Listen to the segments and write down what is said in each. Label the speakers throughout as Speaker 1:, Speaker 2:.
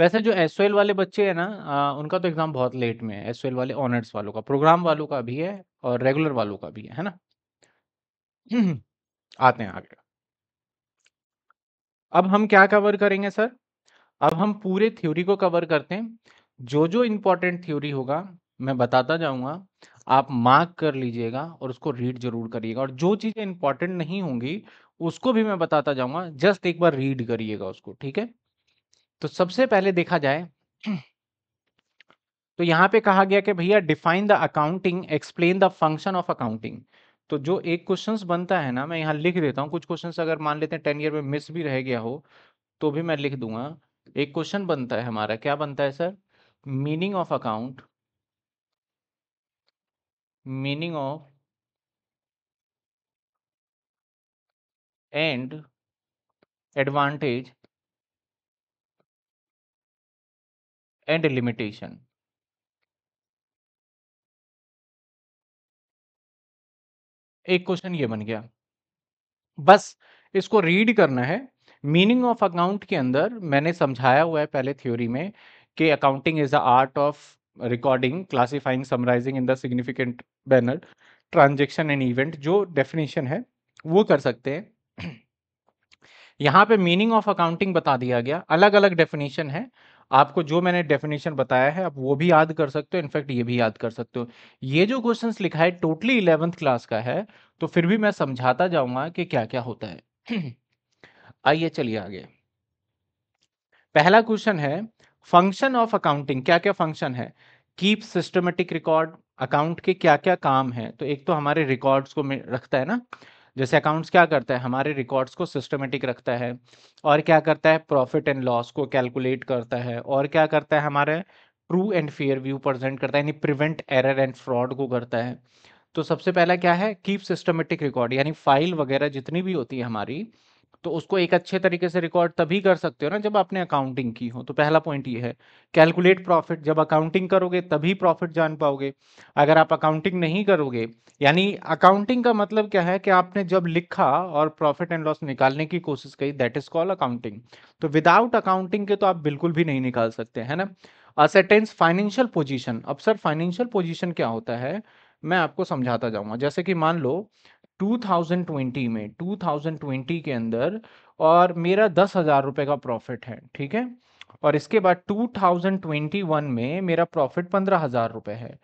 Speaker 1: वैसे जो एस वाले बच्चे हैं ना आ, उनका तो एग्ज़ाम बहुत लेट में है एस वाले ऑनर्स वालों का प्रोग्राम वालों का भी है और रेगुलर वालों का भी है है ना आते हैं आगे अब हम क्या कवर करेंगे सर अब हम पूरे थ्योरी को कवर करते हैं जो जो इंपॉर्टेंट थ्योरी होगा मैं बताता जाऊंगा आप मार्क कर लीजिएगा और उसको रीड जरूर करिएगा और जो चीज़ें इंपॉर्टेंट नहीं होंगी उसको भी मैं बताता जाऊंगा जस्ट एक बार रीड करिएगा उसको ठीक है तो सबसे पहले देखा जाए तो यहां पे कहा गया कि भैया define the accounting explain the function of accounting तो जो एक क्वेश्चन बनता है ना मैं यहाँ लिख देता हूँ कुछ क्वेश्चन अगर मान लेते हैं टेन ईयर में मिस भी रह गया हो तो भी मैं लिख दूंगा एक क्वेश्चन बनता है हमारा क्या बनता है sir meaning of account meaning of and advantage
Speaker 2: and limitation एक
Speaker 1: क्वेश्चन ये बन गया बस इसको रीड करना है मीनिंग ऑफ अकाउंट के अंदर मैंने समझाया हुआ है पहले थ्योरी में कि accounting is the art of recording classifying summarising in the significant manner transaction and event जो डेफिनेशन है वो कर सकते हैं यहाँ पे मीनिंग ऑफ अकाउंटिंग बता दिया गया अलग अलग डेफिनेशन है आपको जो मैंने डेफिनेशन बताया है आप वो भी याद कर सकते हो इनफैक्ट ये भी याद कर सकते हो ये जो क्वेश्चन लिखा है टोटली इलेवेंथ क्लास का है तो फिर भी मैं समझाता जाऊंगा कि क्या क्या होता है आइए चलिए आगे पहला क्वेश्चन है फंक्शन ऑफ अकाउंटिंग क्या क्या फंक्शन है कीप सिस्टमेटिक रिकॉर्ड अकाउंट के क्या क्या काम है तो एक तो हमारे रिकॉर्ड्स को रखता है ना जैसे अकाउंट्स क्या करता है हमारे रिकॉर्ड्स को सिस्टमेटिक रखता है और क्या करता है प्रॉफिट एंड लॉस को कैलकुलेट करता है और क्या करता है हमारे true and fair view present करता है यानी प्रिवेंट एरर एंड फ्रॉड को करता है तो सबसे पहला क्या है कीप सिस्टमेटिक रिकॉर्ड यानी फाइल वगैरह जितनी भी होती है हमारी तो उसको एक अच्छे तरीके से रिकॉर्ड तभी कर सकते हो ना जब आपने अकाउंटिंग की हो तो पहला पॉइंट ये है कैलकुलेट प्रॉफिट जब अकाउंटिंग करोगे तभी प्रॉफिट जान पाओगे अगर आप अकाउंटिंग नहीं करोगे यानी अकाउंटिंग का मतलब क्या है कि आपने जब लिखा और प्रॉफिट एंड लॉस निकालने की कोशिश की दैट इज कॉल अकाउंटिंग तो विदाउट अकाउंटिंग के तो आप बिल्कुल भी नहीं निकाल सकते है ना असेटेंस फाइनेंशियल पोजिशन अब सर फाइनेंशियल पोजिशन क्या होता है मैं आपको समझाता जाऊंगा जैसे कि मान लो 2020 में 2020 के अंदर और मेरा दस हज़ार रुपये का प्रॉफिट है ठीक है और इसके बाद 2021 में मेरा प्रॉफिट पंद्रह हज़ार रुपये है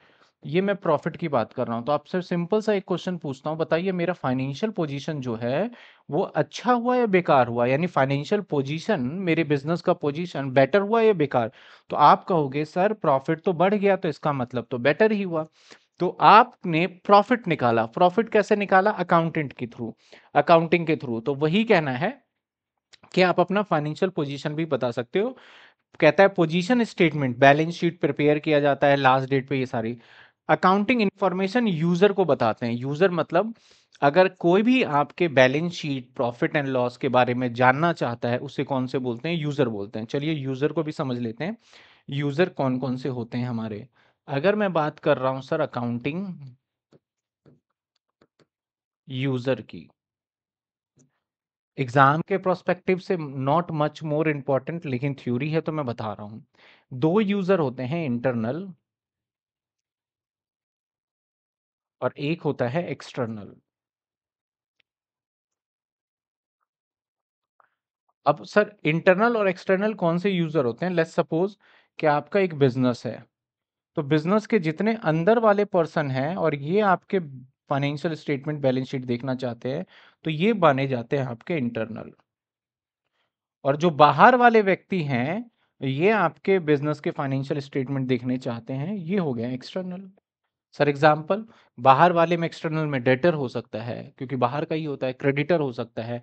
Speaker 1: ये मैं प्रॉफिट की बात कर रहा हूँ तो आपसे सिंपल सा एक क्वेश्चन पूछता हूँ बताइए मेरा फाइनेंशियल पोजीशन जो है वो अच्छा हुआ या बेकार हुआ यानी फाइनेंशियल पोजीशन मेरे बिजनेस का पोजीशन बेटर हुआ या बेकार तो आप कहोगे सर प्रॉफिट तो बढ़ गया तो इसका मतलब तो बेटर ही हुआ तो आपने प्रॉफिट निकाला प्रॉफिट कैसे निकाला अकाउंटेंट के थ्रू अकाउंटिंग के थ्रू तो वही कहना है कि आप अपना फाइनेंशियल पोजीशन भी बता सकते हो कहता है position statement balance sheet prepare किया जाता है लास्ट डेट पे ये सारी अकाउंटिंग इन्फॉर्मेशन यूजर को बताते हैं यूजर मतलब अगर कोई भी आपके balance sheet profit and loss के बारे में जानना चाहता है उसे कौन से बोलते हैं यूजर बोलते हैं चलिए यूजर को भी समझ लेते हैं यूजर कौन कौन से होते हैं हमारे अगर मैं बात कर रहा हूं सर अकाउंटिंग यूजर की एग्जाम के प्रोस्पेक्टिव से नॉट मच मोर इंपॉर्टेंट लेकिन थ्योरी है तो मैं बता रहा हूं दो यूजर होते हैं इंटरनल और एक होता है एक्सटर्नल अब सर इंटरनल और एक्सटर्नल कौन से यूजर होते हैं लेट्स सपोज कि आपका एक बिजनेस है तो बिजनेस के जितने अंदर वाले पर्सन हैं और ये आपके फाइनेंशियल स्टेटमेंट बैलेंस शीट देखना चाहते हैं तो ये बने जाते हैं आपके इंटरनल और जो बाहर वाले व्यक्ति हैं ये आपके बिजनेस के फाइनेंशियल स्टेटमेंट देखने चाहते हैं ये हो गया एक्सटर्नल सर एग्जाम्पल बाहर वाले में एक्सटर्नल में डेटर हो सकता है क्योंकि बाहर का ही होता है क्रेडिटर हो सकता है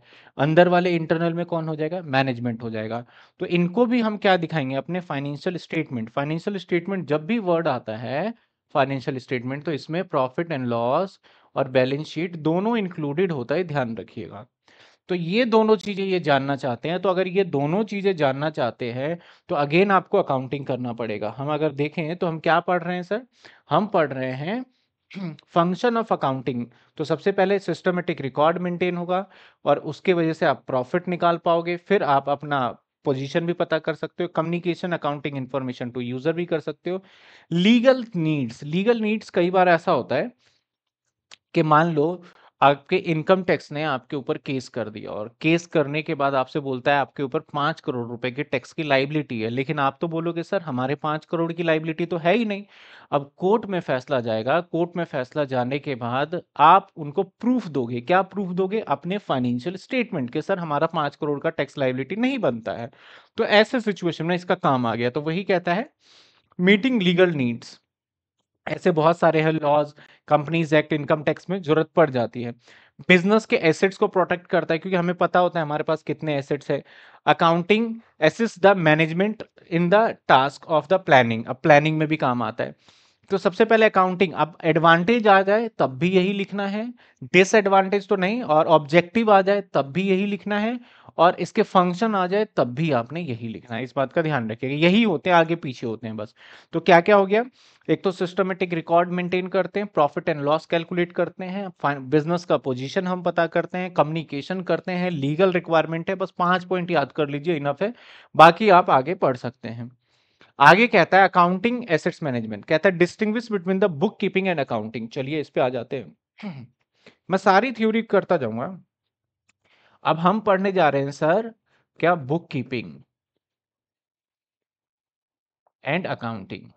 Speaker 1: अंदर वाले इंटरनल में कौन हो जाएगा मैनेजमेंट हो जाएगा तो इनको भी हम क्या दिखाएंगे अपने फाइनेंशियल स्टेटमेंट फाइनेंशियल स्टेटमेंट जब भी वर्ड आता है फाइनेंशियल स्टेटमेंट तो इसमें प्रॉफिट एंड लॉस और बैलेंस शीट दोनों इंक्लूडेड होता है ध्यान रखिएगा तो ये दोनों चीज़ें ये जानना चाहते हैं तो अगर ये दोनों चीज़ें जानना चाहते हैं तो अगेन आपको अकाउंटिंग करना पड़ेगा हम अगर देखें तो हम क्या पढ़ रहे हैं सर हम पढ़ रहे हैं फंक्शन ऑफ अकाउंटिंग तो सबसे पहले सिस्टमेटिक रिकॉर्ड मेंटेन होगा और उसके वजह से आप प्रॉफिट निकाल पाओगे फिर आप अपना पोजीशन भी पता कर सकते हो communication accounting information to user भी कर सकते हो लीगल नीड्स लीगल नीड्स कई बार ऐसा होता है कि मान लो आपके इनकम टैक्स ने आपके ऊपर केस कर दिया और केस करने के बाद आपसे बोलता है आपके ऊपर पांच करोड़ रुपए के टैक्स की लाइबिलिटी है लेकिन आप तो बोलोगे सर हमारे पांच करोड़ की लाइबिलिटी तो है ही नहीं अब कोर्ट में फैसला जाएगा कोर्ट में फैसला जाने के बाद आप उनको प्रूफ दोगे क्या प्रूफ दोगे अपने फाइनेंशियल स्टेटमेंट के सर हमारा पांच करोड़ का टैक्स लाइबिलिटी नहीं बनता है तो ऐसे सिचुएशन में इसका काम आ गया तो वही कहता है मीटिंग लीगल नीड्स ऐसे बहुत सारे हैं laws companies act income tax में जरूरत पड़ जाती है बिजनेस के एसेट्स को प्रोटेक्ट करता है क्योंकि हमें पता होता है हमारे पास कितने एसेट्स है अकाउंटिंग एसिस the management in the task of the planning अब प्लानिंग में भी काम आता है तो सबसे पहले अकाउंटिंग अब एडवांटेज आ जाए तब भी यही लिखना है डिसएडवांटेज तो नहीं और ऑब्जेक्टिव आ जाए तब भी यही लिखना है और इसके फंक्शन आ जाए तब भी आपने यही लिखना है इस बात का ध्यान रखिएगा यही होते हैं आगे पीछे होते हैं बस तो क्या क्या हो गया एक तो सिस्टमेटिक रिकॉर्ड मेंटेन करते हैं प्रॉफिट एंड लॉस कैलकुलेट करते हैं बिजनेस का पोजीशन हम पता करते हैं कम्युनिकेशन करते हैं लीगल रिक्वायरमेंट है बस पांच पॉइंट याद कर लीजिए इनफ है बाकी आप आगे पढ़ सकते हैं आगे कहता है अकाउंटिंग एसेट्स मैनेजमेंट कहता है distinguish between the book keeping and accounting चलिए इस पर आ जाते हैं मैं सारी थ्योरी करता जाऊंगा अब हम पढ़ने जा रहे हैं सर क्या बुक कीपिंग एंड अकाउंटिंग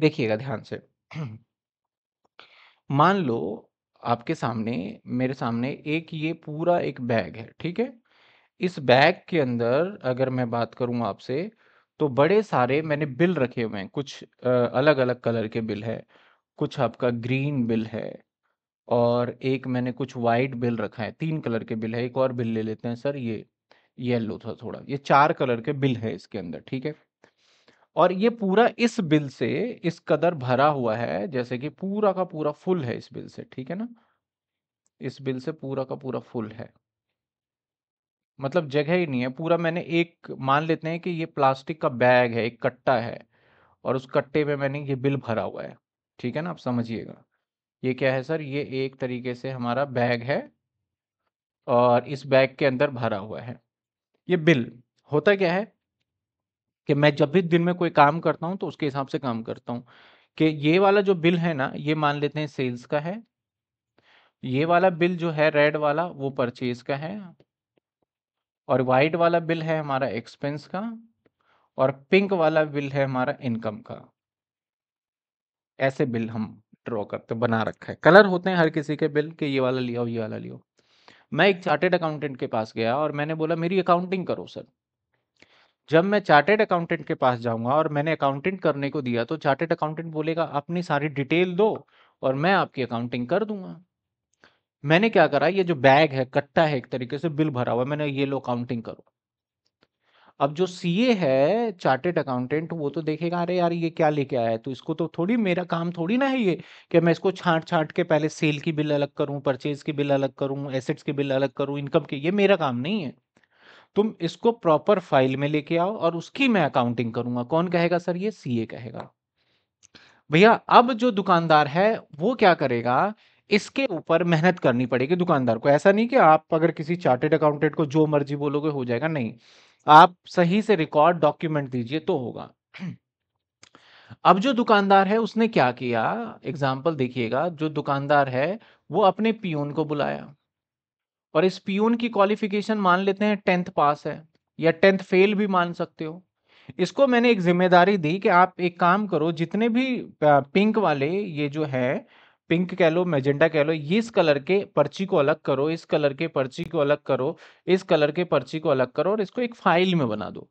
Speaker 1: देखिएगा ध्यान से मान लो आपके सामने मेरे सामने एक ये पूरा एक बैग है ठीक है इस बैग के अंदर अगर मैं बात करूं आपसे तो बड़े सारे मैंने बिल रखे हुए हैं कुछ अलग अलग कलर के बिल है कुछ आपका ग्रीन बिल है और एक मैंने कुछ वाइट बिल रखा है तीन कलर के बिल है एक और बिल ले लेते हैं सर ये येलो था थोड़ा ये चार कलर के बिल है इसके अंदर ठीक है और ये पूरा इस बिल से इस कदर भरा हुआ है जैसे कि पूरा का पूरा फुल है इस बिल से ठीक है ना इस बिल से पूरा का पूरा फुल है मतलब जगह ही नहीं है पूरा मैंने एक मान लेते हैं कि ये प्लास्टिक का बैग है एक कट्टा है और उस कट्टे में मैंने ये बिल भरा हुआ है ठीक है ना आप समझिएगा ये क्या है सर ये एक तरीके से हमारा बैग है और इस बैग के अंदर भरा हुआ है ये बिल होता क्या है कि मैं जब भी दिन में कोई काम करता हूं तो उसके हिसाब से काम करता हूँ कि ये वाला जो बिल है ना ये मान लेते हैं सेल्स का है ये वाला बिल जो है रेड वाला वो परचेज का है और वाइट वाला बिल है हमारा एक्सपेंस का और पिंक वाला बिल है हमारा इनकम का ऐसे बिल हम ड्रॉ करते तो बना रखा है कलर होते हैं हर किसी के बिल के ये वाला लिया ये वाला लिया मैं एक चार्टेड अकाउंटेंट के पास गया और मैंने बोला मेरी अकाउंटिंग करो सर जब मैं चार्टेड अकाउंटेंट के पास जाऊंगा और मैंने अकाउंटेंट करने को दिया तो चार्टेड अकाउंटेंट बोलेगा अपनी सारी डिटेल दो और मैं आपकी अकाउंटिंग कर दूंगा मैंने क्या करा ये जो बैग है कट्टा है एक तरीके से बिल भरा हुआ मैंने ये लो अकाउंटिंग करो अब जो ए है चार्टेड अकाउंटेंट वो तो देखेगा अरे यार ये क्या लेके आया है तो इसको तो थोड़ी मेरा काम थोड़ी ना है ये कि मैं इसको छांट छांट के पहले सेल की बिल अलग करूं परचेज की बिल अलग करूं एसेट्स की बिल अलग करूं इनकम की ये मेरा काम नहीं है तुम इसको प्रॉपर फाइल में लेके आओ और उसकी मैं अकाउंटिंग करूंगा कौन कहेगा सर ये ए कहेगा भैया अब जो दुकानदार है वो क्या करेगा इसके ऊपर मेहनत करनी पड़ेगी दुकानदार को ऐसा नहीं कि आप अगर किसी चार्टेड अकाउंटेंट को जो मर्जी बोलोगे हो जाएगा नहीं आप सही से रिकॉर्ड डॉक्यूमेंट दीजिए तो होगा अब जो दुकानदार है उसने क्या किया एग्जाम्पल देखिएगा जो दुकानदार है वो अपने पियून को बुलाया और इस पियून की क्वालिफिकेशन मान लेते हैं टेंथ पास है या टेंथ फेल भी मान सकते हो इसको मैंने एक जिम्मेदारी दी कि आप एक काम करो जितने भी पिंक वाले ये जो है पिंक कह लो मैजेंटा कह लो ये इस कलर के पर्ची को अलग करो इस कलर के पर्ची को अलग करो इस कलर के पर्ची को अलग करो और इसको एक फाइल में बना दो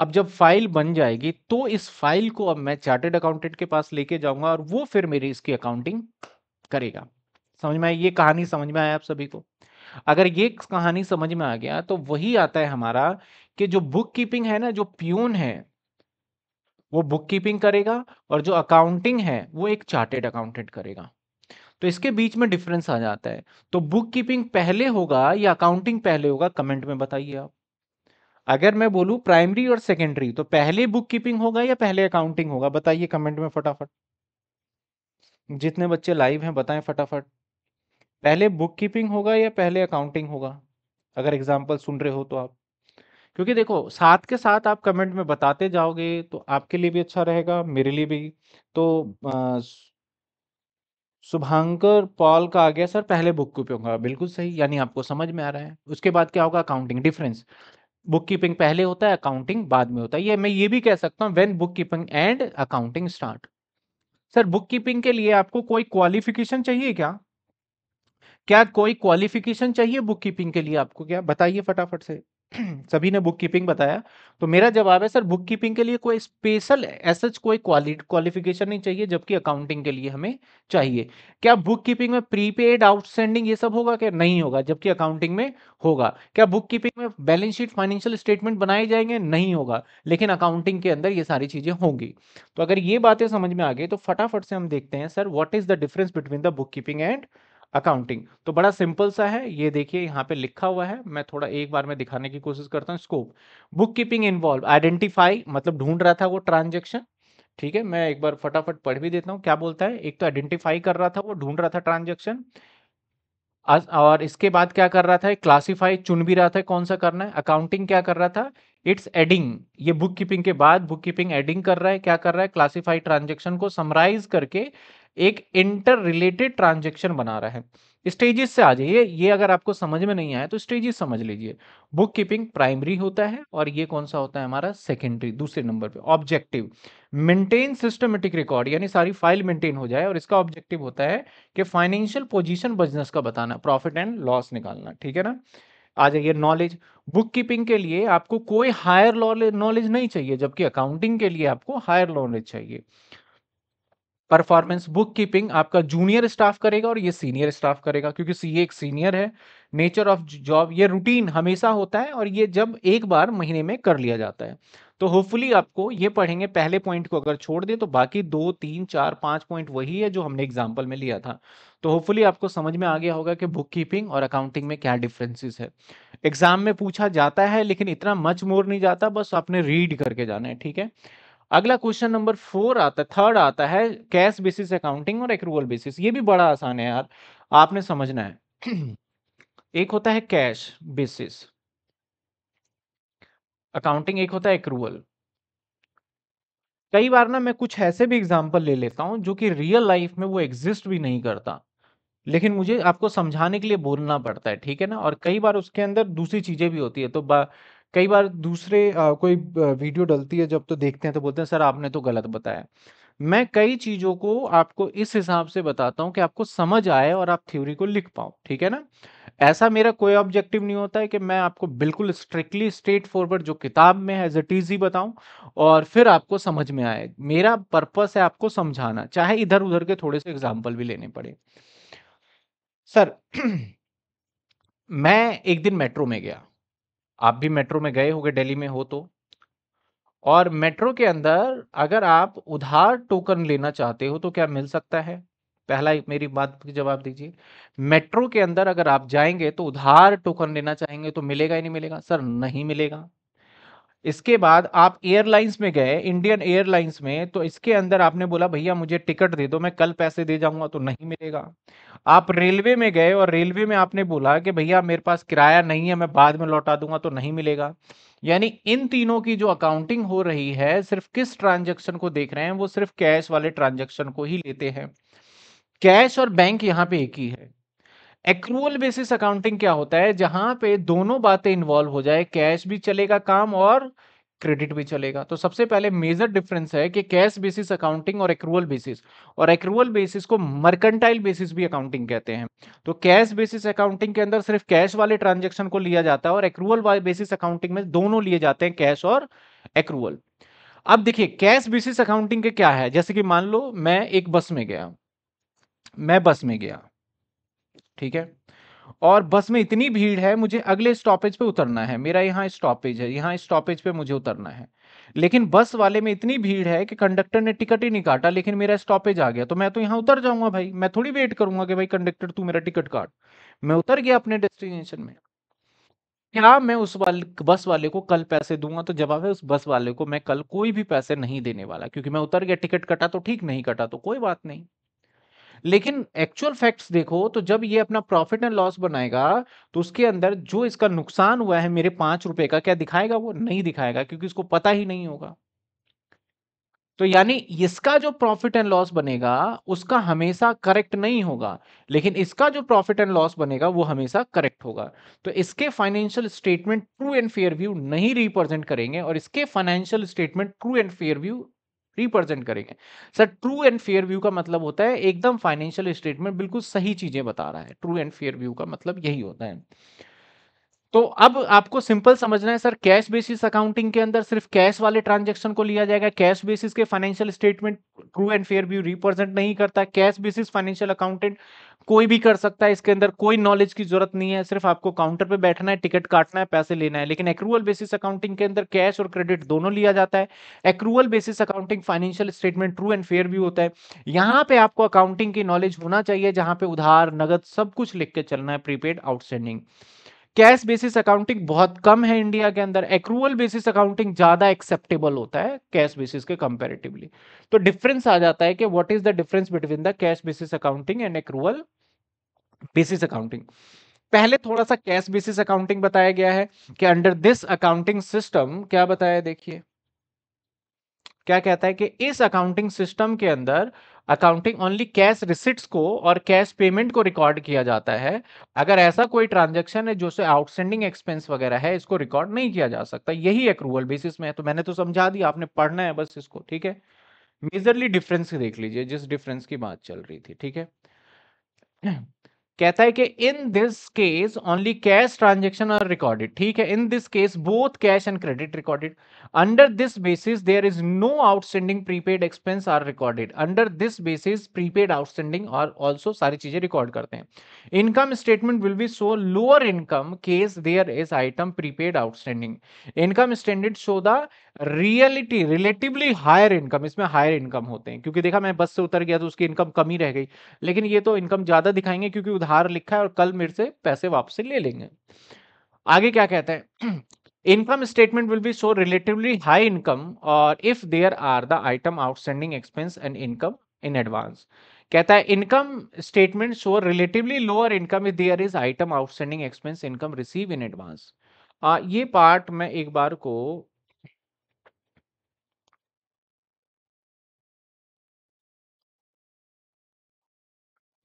Speaker 1: अब जब फाइल बन जाएगी तो इस फाइल को अब मैं चार्टेड अकाउंटेंट के पास लेके जाऊंगा और वो फिर मेरी इसकी अकाउंटिंग करेगा समझ में आई ये कहानी समझ में आया आप सभी को अगर ये कहानी समझ में आ गया तो वही आता है हमारा कि जो बुक कीपिंग है ना जो प्यून है वो बुक कीपिंग करेगा और जो अकाउंटिंग है वो एक चार्टेड अकाउंटेंट करेगा तो इसके बीच में डिफरेंस आ जाता है तो बुक कीपिंग पहले होगा या अकाउंटिंग पहले होगा कमेंट में बताइए आप अगर मैं बोलूं प्राइमरी और सेकेंडरी तो पहले बुक कीपिंग होगा या पहले अकाउंटिंग होगा बताइए कमेंट में फटाफट जितने बच्चे लाइव हैं बताएं फटाफट पहले बुक कीपिंग होगा या पहले अकाउंटिंग होगा अगर एग्जाम्पल सुन रहे हो तो आप क्योंकि देखो साथ के साथ आप कमेंट में बताते जाओगे तो आपके लिए भी अच्छा रहेगा मेरे लिए भी तो शुभांकर शुभंकर पॉल का आ गया सर पहले बुक कीपिंग होगा बिल्कुल सही यानी आपको समझ में आ रहा है उसके बाद क्या होगा अकाउंटिंग डिफरेंस बुक कीपिंग पहले होता है अकाउंटिंग बाद में होता है ये मैं ये भी कह सकता हूँ when book keeping and accounting start sir book keeping के लिए आपको कोई क्वालिफिकेशन चाहिए क्या क्या कोई क्वालिफिकेशन चाहिए बुक कीपिंग के लिए आपको क्या बताइए फटाफट से सभी ने बुक कीपिंग बताया तो मेरा जवाब है सर बुक कीपिंग के लिए कोई स्पेशल ऐसा कोई क्वालिफिकेशन नहीं चाहिए जबकि अकाउंटिंग के लिए हमें चाहिए क्या बुक कीपिंग में प्रीपेड आउटस्टैंडिंग ये सब होगा क्या नहीं होगा जबकि अकाउंटिंग में होगा क्या बुक कीपिंग में बैलेंस शीट फाइनेंशियल स्टेटमेंट बनाए जाएंगे नहीं होगा लेकिन अकाउंटिंग के अंदर ये सारी चीज़ें होंगी तो अगर ये बातें समझ में आ गई तो फटाफट से हम देखते हैं sir what is the difference between the book keeping and accounting तो बड़ा सिंपल सा है ये देखिए यहाँ पे लिखा हुआ है मैं थोड़ा एक बार में दिखाने की कोशिश करता हूँ scope book keeping involve identify मतलब ढूंढ रहा था वो ट्रांजेक्शन ठीक है मैं एक बार फटाफट पढ़ भी देता हूँ क्या बोलता है एक तो आइडेंटिफाई कर रहा था वो ढूंढ रहा था ट्रांजेक्शन और इसके बाद क्या कर रहा था क्लासिफाई चुन भी रहा था कौन सा करना है अकाउंटिंग क्या कर रहा था इट्स एडिंग ये बुक कीपिंग के बाद बुक कीपिंग एडिंग कर रहा है क्या कर रहा है क्लासिफाई ट्रांजेक्शन को समराइज करके एक इंटर रिलेटेड ट्रांजेक्शन बना रहा है स्टेजेस से आ जाइए ये अगर आपको समझ में नहीं आया तो स्टेजेस समझ लीजिए बुक कीपिंग प्राइमरी होता है और ये कौन सा होता है हमारा सेकेंडरी दूसरे नंबर पे ऑब्जेक्टिव मेंटेन सिस्टमेटिक रिकॉर्ड यानी सारी फाइल मेंटेन हो जाए और इसका ऑब्जेक्टिव होता है कि फाइनेंशियल पोजिशन बिजनेस का बताना प्रॉफिट एंड लॉस निकालना ठीक है ना आ जाइए नॉलेज बुक कीपिंग के लिए आपको कोई हायर नॉलेज नहीं चाहिए जबकि अकाउंटिंग के लिए आपको हायर नॉलेज चाहिए परफॉर्मेंस बुक कीपिंग आपका जूनियर स्टाफ करेगा और ये सीनियर स्टाफ करेगा क्योंकि सीए एक सीनियर है नेचर ऑफ जॉब ये रूटीन हमेशा होता है और ये जब एक बार महीने में कर लिया जाता है तो होपफुली आपको ये पढ़ेंगे पहले पॉइंट को अगर छोड़ दें तो बाकी दो तीन चार पाँच पॉइंट वही है जो हमने एग्जाम्पल में लिया था तो होपफुली आपको समझ में आ गया होगा कि बुक कीपिंग और अकाउंटिंग में क्या डिफरेंसेस है एग्जाम में पूछा जाता है लेकिन इतना मच मोर नहीं जाता बस आपने रीड करके जाना है ठीक है अगला क्वेश्चन नंबर फोर आता है थर्ड आता है कैश बेसिस अकाउंटिंग और एक्रूवल बेसिस ये भी बड़ा आसान है यार आपने समझना है एक होता है कैश बेसिस अकाउंटिंग एक होता है एक्रूवल कई बार ना मैं कुछ ऐसे भी एग्जांपल ले लेता हूं जो कि रियल लाइफ में वो एग्जिस्ट भी नहीं करता लेकिन मुझे आपको समझाने के लिए बोलना पड़ता है ठीक है ना और कई बार उसके अंदर दूसरी चीजें भी होती है तो कई बार दूसरे आ, कोई वीडियो डलती है जब तो देखते हैं तो बोलते हैं सर आपने तो गलत बताया मैं कई चीजों को आपको इस हिसाब से बताता हूं कि आपको समझ आए और आप थ्योरी को लिख पाओ ठीक है ना ऐसा मेरा कोई ऑब्जेक्टिव नहीं होता है कि मैं आपको बिल्कुल स्ट्रिक्टली स्ट्रेट फॉरवर्ड जो किताब में है इट इज ही बताऊं और फिर आपको समझ में आए मेरा पर्पस है आपको समझाना चाहे इधर उधर के थोड़े से एग्जाम्पल भी लेने पड़े सर मैं एक दिन मेट्रो में गया आप भी मेट्रो में गए होंगे दिल्ली में हो तो और मेट्रो के अंदर अगर आप उधार टोकन लेना चाहते हो तो क्या मिल सकता है पहला मेरी बात जवाब दीजिए मेट्रो के अंदर अगर आप जाएंगे तो उधार टोकन लेना चाहेंगे तो मिलेगा ही नहीं मिलेगा सर नहीं मिलेगा इसके बाद आप एयरलाइंस में गए इंडियन एयरलाइंस में तो इसके अंदर आपने बोला भैया मुझे टिकट दे दो मैं कल पैसे दे जाऊंगा तो नहीं मिलेगा आप रेलवे में गए और रेलवे में आपने बोला कि भैया मेरे पास किराया नहीं है मैं बाद में लौटा दूंगा तो नहीं मिलेगा यानी इन तीनों की जो अकाउंटिंग हो रही है सिर्फ किस ट्रांजेक्शन को देख रहे हैं वो सिर्फ कैश वाले ट्रांजेक्शन को ही लेते हैं कैश और बैंक यहाँ पे एक ही है एक्रूअल बेसिस अकाउंटिंग क्या होता है जहां पे दोनों बातें इन्वॉल्व हो जाए कैश भी चलेगा काम और क्रेडिट भी चलेगा तो सबसे पहले मेजर डिफरेंस है कि कैश बेसिस अकाउंटिंग और एक्रूअल बेसिस और एक्रूअल बेसिस को मर्केंटाइल बेसिस भी अकाउंटिंग कहते हैं तो कैश बेसिस अकाउंटिंग के अंदर सिर्फ कैश वाले ट्रांजेक्शन को लिया जाता है और एक्रूअल बेसिस अकाउंटिंग में दोनों लिए जाते हैं कैश और एक्रूअल अब देखिए कैश बेसिस अकाउंटिंग के क्या है जैसे कि मान लो मैं एक बस में गया मैं बस में गया ठीक है और बस में इतनी भीड़ है मुझे अगले स्टॉपेज पे उतरना है मेरा यहाँ स्टॉपेज है यहाँ स्टॉपेज पे मुझे उतरना है लेकिन बस वाले में इतनी भीड़ है कि कंडक्टर ने टिकट ही नहीं काटा लेकिन मेरा स्टॉपेज आ गया तो मैं तो यहाँ उतर जाऊंगा भाई मैं थोड़ी वेट करूंगा कि भाई कंडक्टर तू मेरा टिकट काट मैं उतर गया अपने डेस्टिनेशन में क्या मैं उस वाले बस वाले को कल पैसे दूंगा तो जवाब है उस बस वाले को मैं कल कोई भी पैसे नहीं देने वाला क्योंकि मैं उतर गया टिकट कटा तो ठीक नहीं कटा तो कोई बात नहीं लेकिन एक्चुअल फैक्ट्स देखो तो जब ये अपना प्रॉफिट एंड लॉस बनाएगा तो उसके अंदर जो इसका नुकसान हुआ है मेरे पांच रुपए का क्या दिखाएगा वो नहीं दिखाएगा क्योंकि इसको पता ही नहीं होगा तो यानी इसका जो प्रॉफिट एंड लॉस बनेगा उसका हमेशा करेक्ट नहीं होगा लेकिन इसका जो प्रॉफिट एंड लॉस बनेगा वो हमेशा करेक्ट होगा तो इसके financial statement true and fair view नहीं रिप्रेजेंट करेंगे और इसके financial statement true and fair view represent करेंगे sir true and fair view का मतलब होता है एकदम फाइनेंशियल स्टेटमेंट बिल्कुल सही चीजें बता रहा है ट्रू एंड फेयर व्यू का मतलब यही होता है तो अब आपको सिंपल समझना है सर कैश बेसिस अकाउंटिंग के अंदर सिर्फ कैश वाले ट्रांजैक्शन को लिया जाएगा कैश बेसिस के financial statement true and fair view represent नहीं करता कैश बेसिस फाइनेंशियल अकाउंटेंट कोई भी कर सकता है इसके अंदर कोई नॉलेज की जरूरत नहीं है सिर्फ आपको काउंटर पे बैठना है टिकट काटना है पैसे लेना है लेकिन एक्रूअल बेसिस अकाउंटिंग के अंदर कैश और क्रेडिट दोनों लिया जाता है accrual basis accounting financial statement true and fair view होता है यहाँ पे आपको अकाउंटिंग की नॉलेज होना चाहिए जहां पे उधार नगद सब कुछ लिख के चलना है prepaid outstanding cash basis accounting बहुत कम है इंडिया के अंदर एक्रूवल बेसिस अकाउंटिंग ज्यादा एक्सेप्टेबल होता है कैश बेसिस के कंपेरेटिवली तो डिफरेंस आ जाता है कि what is the difference between the cash basis accounting and accrual basis accounting पहले थोड़ा सा कैश बेसिस अकाउंटिंग बताया गया है कि अंडर दिस अकाउंटिंग सिस्टम क्या बताया देखिए क्या कहता है कि इस अकाउंटिंग सिस्टम के अंदर अकाउंटिंग ओनली कैश रिसिट्स को और कैश पेमेंट को रिकॉर्ड किया जाता है अगर ऐसा कोई ट्रांजेक्शन है जो से आउटस्टैंडिंग एक्सपेंस वगैरह है इसको रिकॉर्ड नहीं किया जा सकता यही एक्रूवल बेसिस में है तो मैंने तो समझा दिया आपने पढ़ना है बस इसको ठीक है मेजरली डिफरेंस देख लीजिए जिस डिफरेंस की बात चल रही थी ठीक है कहता है कि in this case only cash transaction are recorded ठीक है in this case both cash and credit recorded under this basis there is no outstanding prepaid expense are recorded under this basis prepaid outstanding और also सारी चीजें record करते हैं income statement will be show lower income case there is item prepaid outstanding income standard show the reality relatively higher income इसमें higher income होते हैं क्योंकि देखा मैं बस से उतर गया तो उसकी इनकम कम ही रह गई लेकिन ये तो इनकम ज्यादा दिखाएंगे क्योंकि उधार लिखा है और कल मेरे से पैसे वापस ले लेंगे आगे क्या कहते हैं income statement will be so relatively high income और if there are the item outstanding expense and income in advance कहता है income statement show relatively lower income if there is item outstanding expense income receive in advance ये part मैं एक बार को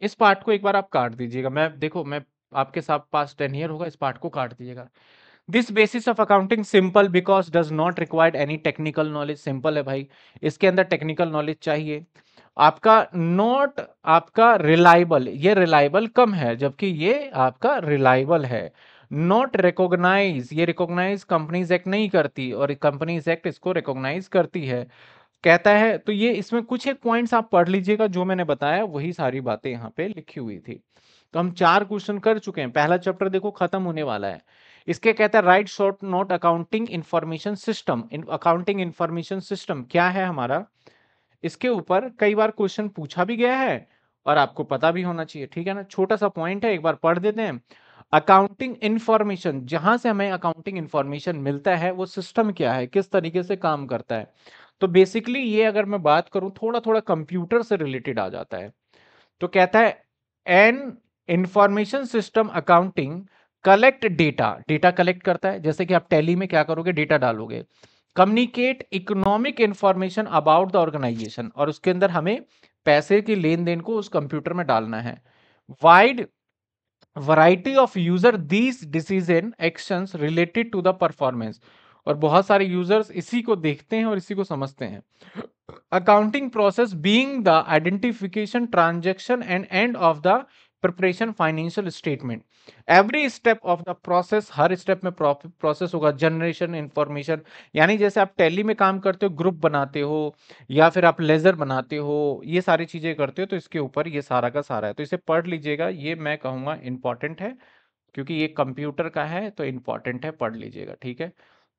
Speaker 1: इस part को एक बार आप काट दीजिएगा मैं देखो मैं आपके साथ पास टेन ईयर होगा इस पार्ट को काट दीजिएगा this basis of accounting simple because does not required any technical knowledge simple है भाई इसके अंदर टेक्निकल नॉलेज चाहिए आपका नॉट आपका रिलायबल ये रिलायबल कम है जबकि ये आपका रिलायबल है नॉट रिकोगनाइज ये रिकोगनाइज कंपनीज एक्ट नहीं करती और कंपनीज एक्ट इसको रिकोगनाइज करती है कहता है तो ये इसमें कुछ एक पॉइंट्स आप पढ़ लीजिएगा जो मैंने बताया वही सारी बातें यहाँ पे लिखी हुई थी तो हम चार क्वेश्चन कर चुके हैं पहला चैप्टर देखो खत्म होने वाला है इसके कहता है write short note accounting information system accounting information system क्या है हमारा इसके ऊपर कई बार क्वेश्चन पूछा भी गया है और आपको पता भी होना चाहिए ठीक है ना छोटा सा पॉइंट है एक बार पढ़ देते हैं अकाउंटिंग इन्फॉर्मेशन जहां से हमें अकाउंटिंग इन्फॉर्मेशन मिलता है वो सिस्टम क्या है किस तरीके से काम करता है तो बेसिकली ये अगर मैं बात करूं थोड़ा थोड़ा कंप्यूटर से रिलेटेड आ जाता है तो कहता है an information system accounting collect data data collect करता है जैसे कि आप टैली में क्या करोगे डेटा डालोगे communicate economic information about the organization और उसके अंदर हमें पैसे के लेन देन को उस कंप्यूटर में डालना है wide variety of user these decision action related to the performance और बहुत सारे यूजर्स इसी को देखते हैं और इसी को समझते हैं accounting process being the identification transaction and and of the preparation financial statement every step of the process हर स्टेप में प्रोसेस होगा जनरेशन इंफॉर्मेशन यानी जैसे आप टैली में काम करते हो ग्रुप बनाते हो या फिर आप लेजर बनाते हो ये सारी चीज़ें करते हो तो इसके ऊपर ये सारा का सारा है तो इसे पढ़ लीजिएगा ये मैं कहूँगा इंपॉर्टेंट है क्योंकि ये कंप्यूटर का है तो इंपॉर्टेंट है पढ़ लीजिएगा ठीक है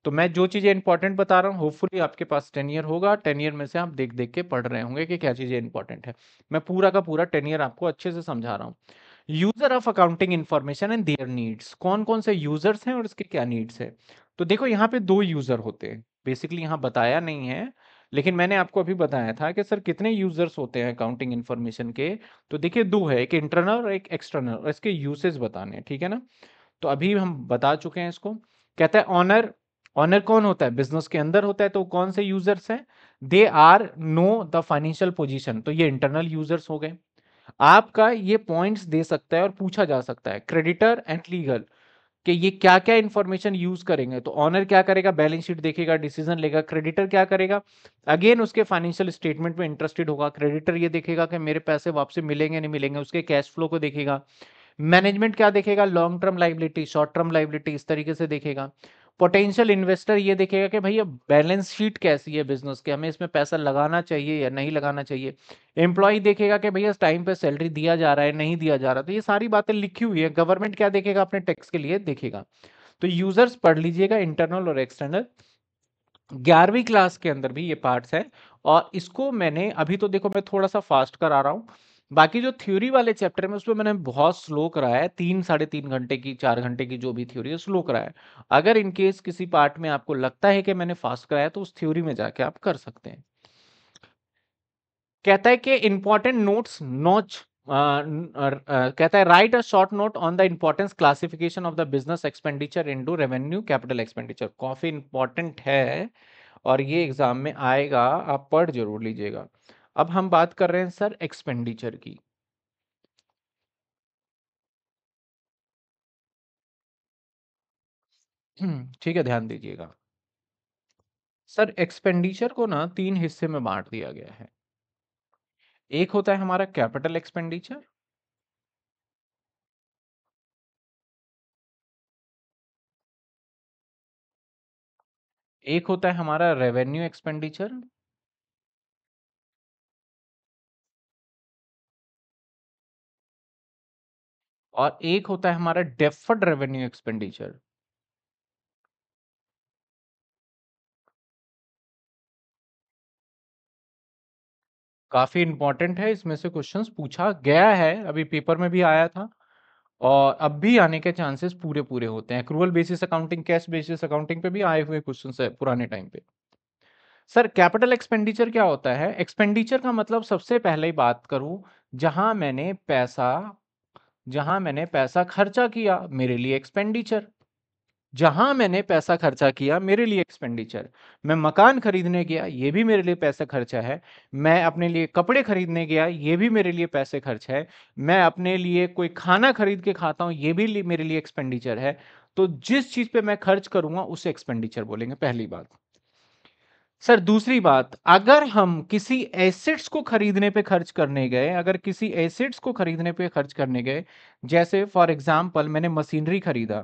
Speaker 1: तो मैं जो चीज़ें इंपॉर्टेंट बता रहा हूँ होपफुली आपके पास टेन ईयर होगा टेन ईयर में से आप देख देख के पढ़ रहे होंगे कि क्या चीज़ें इंपॉर्टेंट है मैं पूरा का पूरा टेन ईयर आपको अच्छे से समझा रहा हूँ user of accounting information and their needs कौन कौन से यूजर्स हैं और इसके क्या नीड्स है तो देखो यहाँ पे दो यूजर होते हैं बेसिकली यहाँ बताया नहीं है लेकिन मैंने आपको अभी बताया था कि सर कितने यूजर्स होते हैं अकाउंटिंग इन्फॉर्मेशन के तो देखिए दो है एक इंटरनल और एक एक्सटर्नल और इसके यूसेज बताने हैं ठीक है ना तो अभी हम बता चुके हैं इसको कहता है ऑनर ऑनर कौन होता है बिजनेस के अंदर होता है तो कौन से यूजर्स हैं they are know the financial position तो ये इंटरनल यूजर्स हो गए आपका ये पॉइंट्स दे सकता है और पूछा जा सकता है क्रेडिटर एंड लीगल कि ये क्या क्या इन्फॉर्मेशन यूज करेंगे तो ऑनर क्या करेगा बैलेंस शीट देखेगा डिसीजन लेगा क्रेडिटर क्या करेगा अगेन उसके फाइनेंशियल स्टेटमेंट में इंटरेस्टेड होगा क्रेडिटर ये देखेगा कि मेरे पैसे वापस मिलेंगे नहीं मिलेंगे उसके कैश फ्लो को देखेगा मैनेजमेंट क्या देखेगा long term liability short term liability इस तरीके से देखेगा पोटेंशियल इन्वेस्टर ये देखेगा कि भैया बैलेंस शीट कैसी है बिजनेस के हमें इसमें पैसा लगाना चाहिए या नहीं लगाना चाहिए एम्प्लॉई देखेगा कि भैया टाइम पे सैलरी दिया जा रहा है नहीं दिया जा रहा तो ये सारी बातें लिखी हुई है गवर्नमेंट क्या देखेगा अपने टैक्स के लिए देखेगा तो यूजर्स पढ़ लीजिएगा इंटरनल और एक्सटर्नल ग्यारहवीं क्लास के अंदर भी ये पार्ट्स है और इसको मैंने अभी तो देखो मैं थोड़ा सा फास्ट करा रहा हूँ बाकी जो थ्योरी वाले चैप्टर में उसमें मैंने बहुत स्लो कराया है तीन साढ़े तीन घंटे की चार घंटे की जो भी थ्योरी है स्लो कराया है अगर इनकेस किसी पार्ट में आपको लगता है कि मैंने फास्ट कराया तो उस थ्योरी में जाके आप कर सकते हैं कहता है कि इंपॉर्टेंट नोट्स नोच कहता है write a short note on the importance classification of the business expenditure to revenue capital expenditure काफी इंपॉर्टेंट है और ये एग्जाम में आएगा आप पढ़ जरूर लीजिएगा अब हम बात कर रहे हैं सर एक्सपेंडिचर की ठीक है ध्यान दीजिएगा सर एक्सपेंडिचर को ना तीन हिस्से में बांट दिया गया है एक होता है हमारा कैपिटल एक्सपेंडिचर
Speaker 2: एक होता है हमारा रेवेन्यू एक्सपेंडिचर और एक होता है हमारा डेफर्ड रेवेन्यू एक्सपेंडिचर
Speaker 1: काफी इंपॉर्टेंट है इसमें से क्वेश्चंस पूछा गया है अभी पेपर में भी आया था और अब भी आने के चांसेस पूरे पूरे होते हैं accrual basis accounting cash basis accounting पे भी आए हुए क्वेश्चंस है पुराने टाइम पे सर कैपिटल एक्सपेंडिचर क्या होता है एक्सपेंडिचर का मतलब सबसे पहले ही बात करूं जहां मैंने पैसा जहां मैंने पैसा खर्चा किया मेरे लिए एक्सपेंडिचर जहां मैंने पैसा खर्चा किया मेरे लिए एक्सपेंडिचर मैं मकान खरीदने गया ये भी मेरे लिए पैसा खर्चा है मैं अपने लिए कपड़े खरीदने गया ये भी मेरे लिए पैसे खर्च है मैं अपने लिए कोई खाना खरीद के खाता हूँ ये भी मेरे लिए एक्सपेंडिचर है तो जिस चीज़ पे मैं खर्च करूंगा उसे एक्सपेंडिचर बोलेंगे पहली बात सर दूसरी बात अगर हम किसी एसेट्स को खरीदने पे खर्च करने गए अगर किसी एसेट्स को खरीदने पे खर्च करने गए जैसे फॉर एग्जांपल मैंने मशीनरी खरीदा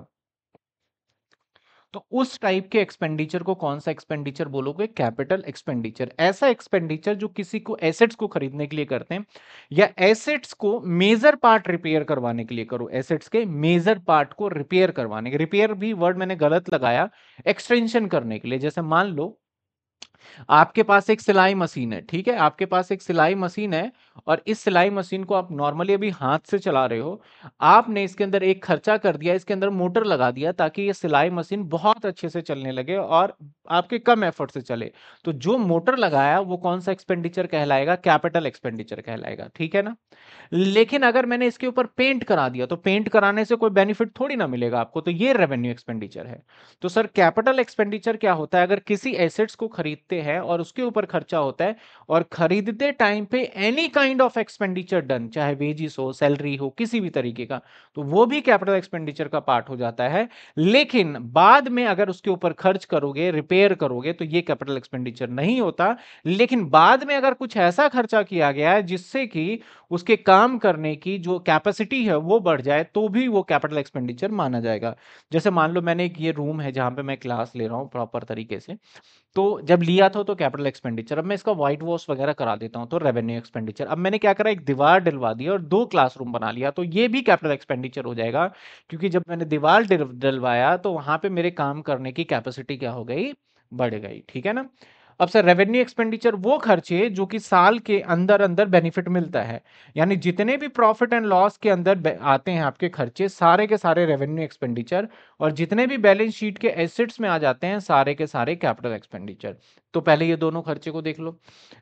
Speaker 1: तो उस टाइप के एक्सपेंडिचर को कौन सा एक्सपेंडिचर बोलोगे कैपिटल एक्सपेंडिचर ऐसा एक्सपेंडिचर जो किसी को एसेट्स को खरीदने के लिए करते हैं या एसेट्स को मेजर पार्ट रिपेयर करवाने के लिए करो एसेट्स के मेजर पार्ट को रिपेयर करवाने के रिपेयर भी वर्ड मैंने गलत लगाया एक्सटेंशन करने के लिए जैसे मान लो आपके पास एक सिलाई मशीन है ठीक है आपके पास एक सिलाई मशीन है और इस सिलाई मशीन को आप नॉर्मली अभी हाथ से चला रहे हो आपने इसके अंदर एक खर्चा कर दिया इसके अंदर मोटर लगा दिया ताकि ये सिलाई मशीन बहुत अच्छे से चलने लगे और आपके कम एफर्ट से चले तो जो मोटर लगाया वो कौन सा एक्सपेंडिचर कहलाएगा कैपिटल एक्सपेंडिचर कहलाएगा ठीक है ना लेकिन अगर मैंने इसके ऊपर पेंट करा दिया तो पेंट कराने से कोई बेनिफिट थोड़ी ना मिलेगा आपको तो ये रेवेन्यू एक्सपेंडिचर है तो सर कैपिटल एक्सपेंडिचर क्या होता है अगर किसी एसेट्स को खरीदते हैं और उसके ऊपर खर्चा होता है और खरीदते टाइम पे any kind kind of expenditure done चाहे वेजिस हो सैलरी हो किसी भी तरीके का तो वो भी कैपिटल एक्सपेंडिचर का पार्ट हो जाता है लेकिन बाद में अगर उसके ऊपर खर्च करोगे रिपेयर करोगे तो ये कैपिटल एक्सपेंडिचर नहीं होता लेकिन बाद में अगर कुछ ऐसा खर्चा किया गया है जिससे कि उसके काम करने की जो कैपेसिटी है वो बढ़ जाए तो भी वो कैपिटल एक्सपेंडिचर माना जाएगा जैसे मान लो मैंने एक ये रूम है जहां पे मैं क्लास ले रहा हूँ प्रॉपर तरीके से तो जब लिया था तो कैपिटल एक्सपेंडिचर अब मैं इसका व्हाइट वॉश वगैरह करा देता हूँ तो रेवेन्यू एक्सपेंडिचर अब मैंने क्या करा एक दीवार डलवा दी और दो क्लासरूम बना लिया तो ये भी कैपिटल एक्सपेंडिचर हो जाएगा क्योंकि जब मैंने दीवार डलवाया तो वहां पर मेरे काम करने की कैपेसिटी क्या हो गई बढ़ गई ठीक है ना अब सर रेवेन्यू एक्सपेंडिचर वो खर्चे जो कि साल के अंदर अंदर बेनिफिट मिलता है यानी जितने भी प्रॉफिट एंड लॉस के अंदर आते हैं आपके खर्चे सारे के सारे रेवेन्यू एक्सपेंडिचर और जितने भी बैलेंस शीट के एसेट्स में आ जाते हैं सारे के सारे कैपिटल एक्सपेंडिचर तो पहले ये दोनों खर्चे को देख लो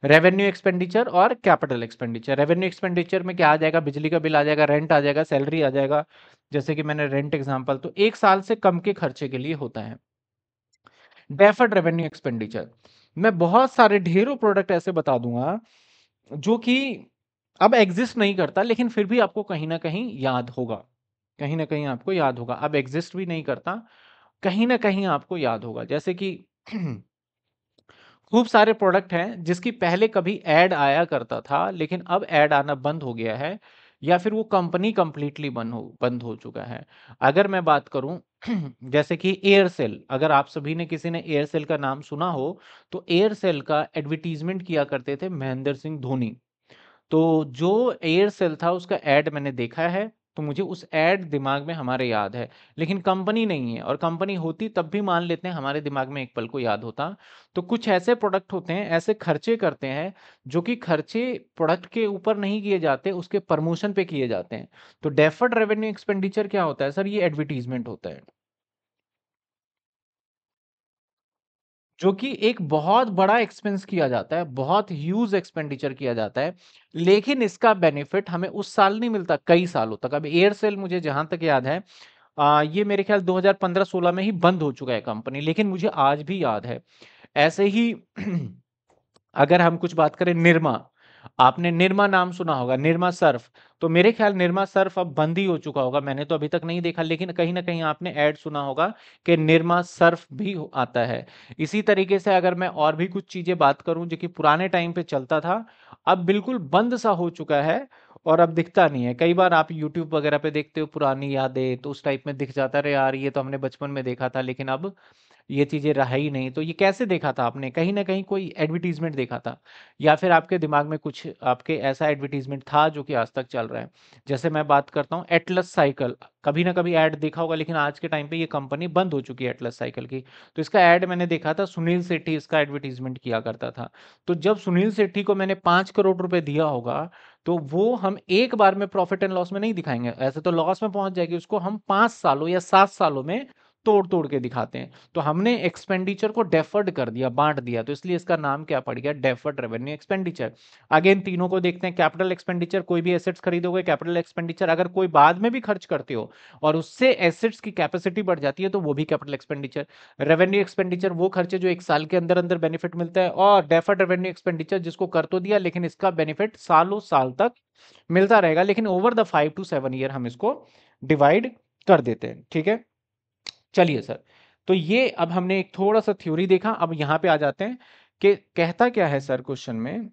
Speaker 1: रेवेन्यू एक्सपेंडिचर और कैपिटल एक्सपेंडिचर रेवेन्यू एक्सपेंडिचर में क्या आ जाएगा बिजली का बिल आ जाएगा रेंट आ जाएगा सैलरी आ जाएगा जैसे कि मैंने रेंट एग्जाम्पल तो एक साल से कम के खर्चे के लिए होता है डेफर्ड रेवेन्यू एक्सपेंडिचर मैं बहुत सारे ढेरों प्रोडक्ट ऐसे बता दूंगा जो कि अब एग्जिस्ट नहीं करता लेकिन फिर भी आपको कहीं ना कहीं याद होगा कहीं ना कहीं आपको याद होगा अब एग्जिस्ट भी नहीं करता कहीं ना कहीं आपको याद होगा जैसे कि खूब सारे प्रोडक्ट हैं जिसकी पहले कभी ऐड आया करता था लेकिन अब ऐड आना बंद हो गया है या फिर वो कंपनी कंप्लीटली बंद हो बंद हो चुका है अगर मैं बात करूं जैसे कि एयरसेल अगर आप सभी ने किसी ने एयरसेल का नाम सुना हो तो एयरसेल का एडवर्टीजमेंट किया करते थे महेंद्र सिंह धोनी तो जो एयरसेल था उसका एड मैंने देखा है तो मुझे उस एड दिमाग में हमारे याद है लेकिन कंपनी नहीं है और कंपनी होती तब भी मान लेते हैं हमारे दिमाग में एक पल को याद होता तो कुछ ऐसे प्रोडक्ट होते हैं ऐसे खर्चे करते हैं जो कि खर्चे प्रोडक्ट के ऊपर नहीं किए जाते उसके प्रमोशन पे किए जाते हैं तो डेफर्ड रेवेन्यू एक्सपेंडिचर क्या होता है सर ये एडवर्टीजमेंट होता है जो कि एक बहुत बड़ा एक्सपेंस किया जाता है बहुत ह्यूज एक्सपेंडिचर किया जाता है लेकिन इसका बेनिफिट हमें उस साल नहीं मिलता कई सालों तक अब एयरसेल मुझे जहां तक याद है आ, ये मेरे ख्याल 2015-16 में ही बंद हो चुका है कंपनी लेकिन मुझे आज भी याद है ऐसे ही अगर हम कुछ बात करें निर्मा आपने निर्मा नाम सुना होगा निर्मा सर्फ तो मेरे ख्याल निर्मा सर्फ अब बंद ही हो चुका होगा मैंने तो अभी तक नहीं देखा लेकिन कहीं ना कहीं आपने ऐड सुना होगा कि निर्मा सर्फ भी आता है इसी तरीके से अगर मैं और भी कुछ चीजें बात करूं जो कि पुराने टाइम पे चलता था अब बिल्कुल बंद सा हो चुका है और अब दिखता नहीं है कई बार आप YouTube वगैरह पे देखते हो पुरानी यादें तो उस टाइप में दिख जाता है यार ये तो हमने बचपन में देखा था लेकिन अब ये चीज़ें रहा ही नहीं तो ये कैसे देखा था आपने कहीं ना कहीं कोई एडवर्टीजमेंट देखा था या फिर आपके दिमाग में कुछ आपके ऐसा एडवर्टीजमेंट था जो कि आज तक चल रहा है जैसे मैं बात करता हूँ एटलस साइकिल कभी ना कभी ऐड देखा होगा लेकिन आज के टाइम पे ये कंपनी बंद हो चुकी है एटलस साइकिल की तो इसका ऐड मैंने देखा था सुनील सेट्टी इसका एडवर्टीजमेंट किया करता था तो जब सुनील सेट्टी को मैंने पाँच करोड़ रुपए दिया होगा तो वो हम एक बार में प्रॉफिट एंड लॉस में नहीं दिखाएंगे ऐसे तो लॉस में पहुंच जाएगी उसको हम पाँच सालों या सात सालों में तोड़ तोड़ के दिखाते हैं तो हमने एक्सपेंडिचर को डेफर्ड कर दिया बांट दिया तो इसलिए इसका नाम क्या पड़ गया डेफर्ड रेवेन्यू एक्सपेंडिचर अगेन तीनों को देखते हैं कैपिटल एक्सपेंडिचर कोई भी एसेट्स खरीदोगे कैपिटल एक्सपेंडिचर अगर कोई बाद में भी खर्च करते हो और उससे एसेट्स की कैपेसिटी बढ़ जाती है तो वो भी कैपिटल एक्सपेंडिचर रेवेन्यू एक्सपेंडिचर वो खर्चे जो एक साल के अंदर अंदर बेनिफिट मिलता है और डेफर्ड रेवेन्यू एक्सपेंडिचर जिसको कर तो दिया लेकिन इसका बेनिफिट सालों साल तक मिलता रहेगा लेकिन over the five to seven year हम इसको डिवाइड कर देते हैं ठीक है चलिए सर तो ये अब हमने एक थोड़ा सा थ्योरी देखा अब यहाँ पे आ जाते हैं कि कहता क्या है सर क्वेश्चन में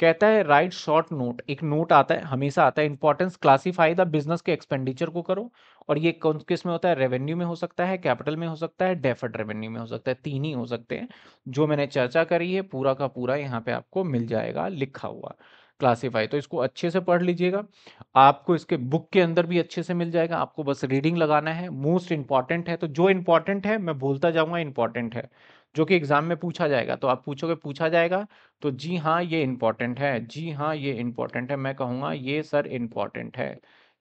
Speaker 1: कहता है राइट शॉर्ट नोट एक नोट आता है हमेशा आता है इंपॉर्टेंस क्लासिफाई द बिजनेस के एक्सपेंडिचर को करो और ये कौन किस में होता है रेवेन्यू में हो सकता है कैपिटल में हो सकता है डेफर्ड रेवेन्यू में हो सकता है तीन ही हो सकते हैं जो मैंने चर्चा करी है पूरा का पूरा यहाँ पे आपको मिल जाएगा लिखा हुआ क्लासीफाई तो इसको अच्छे से पढ़ लीजिएगा आपको इसके बुक के अंदर भी अच्छे से मिल जाएगा आपको बस रीडिंग लगाना है मोस्ट इंपॉर्टेंट है तो जो इंपॉर्टेंट है मैं बोलता जाऊँगा इंपॉर्टेंट है जो कि एग्जाम में पूछा जाएगा तो आप पूछोगे पूछा जाएगा तो जी हाँ ये इंपॉर्टेंट है जी हाँ ये इंपॉर्टेंट है मैं कहूँगा ये सर इंपॉर्टेंट है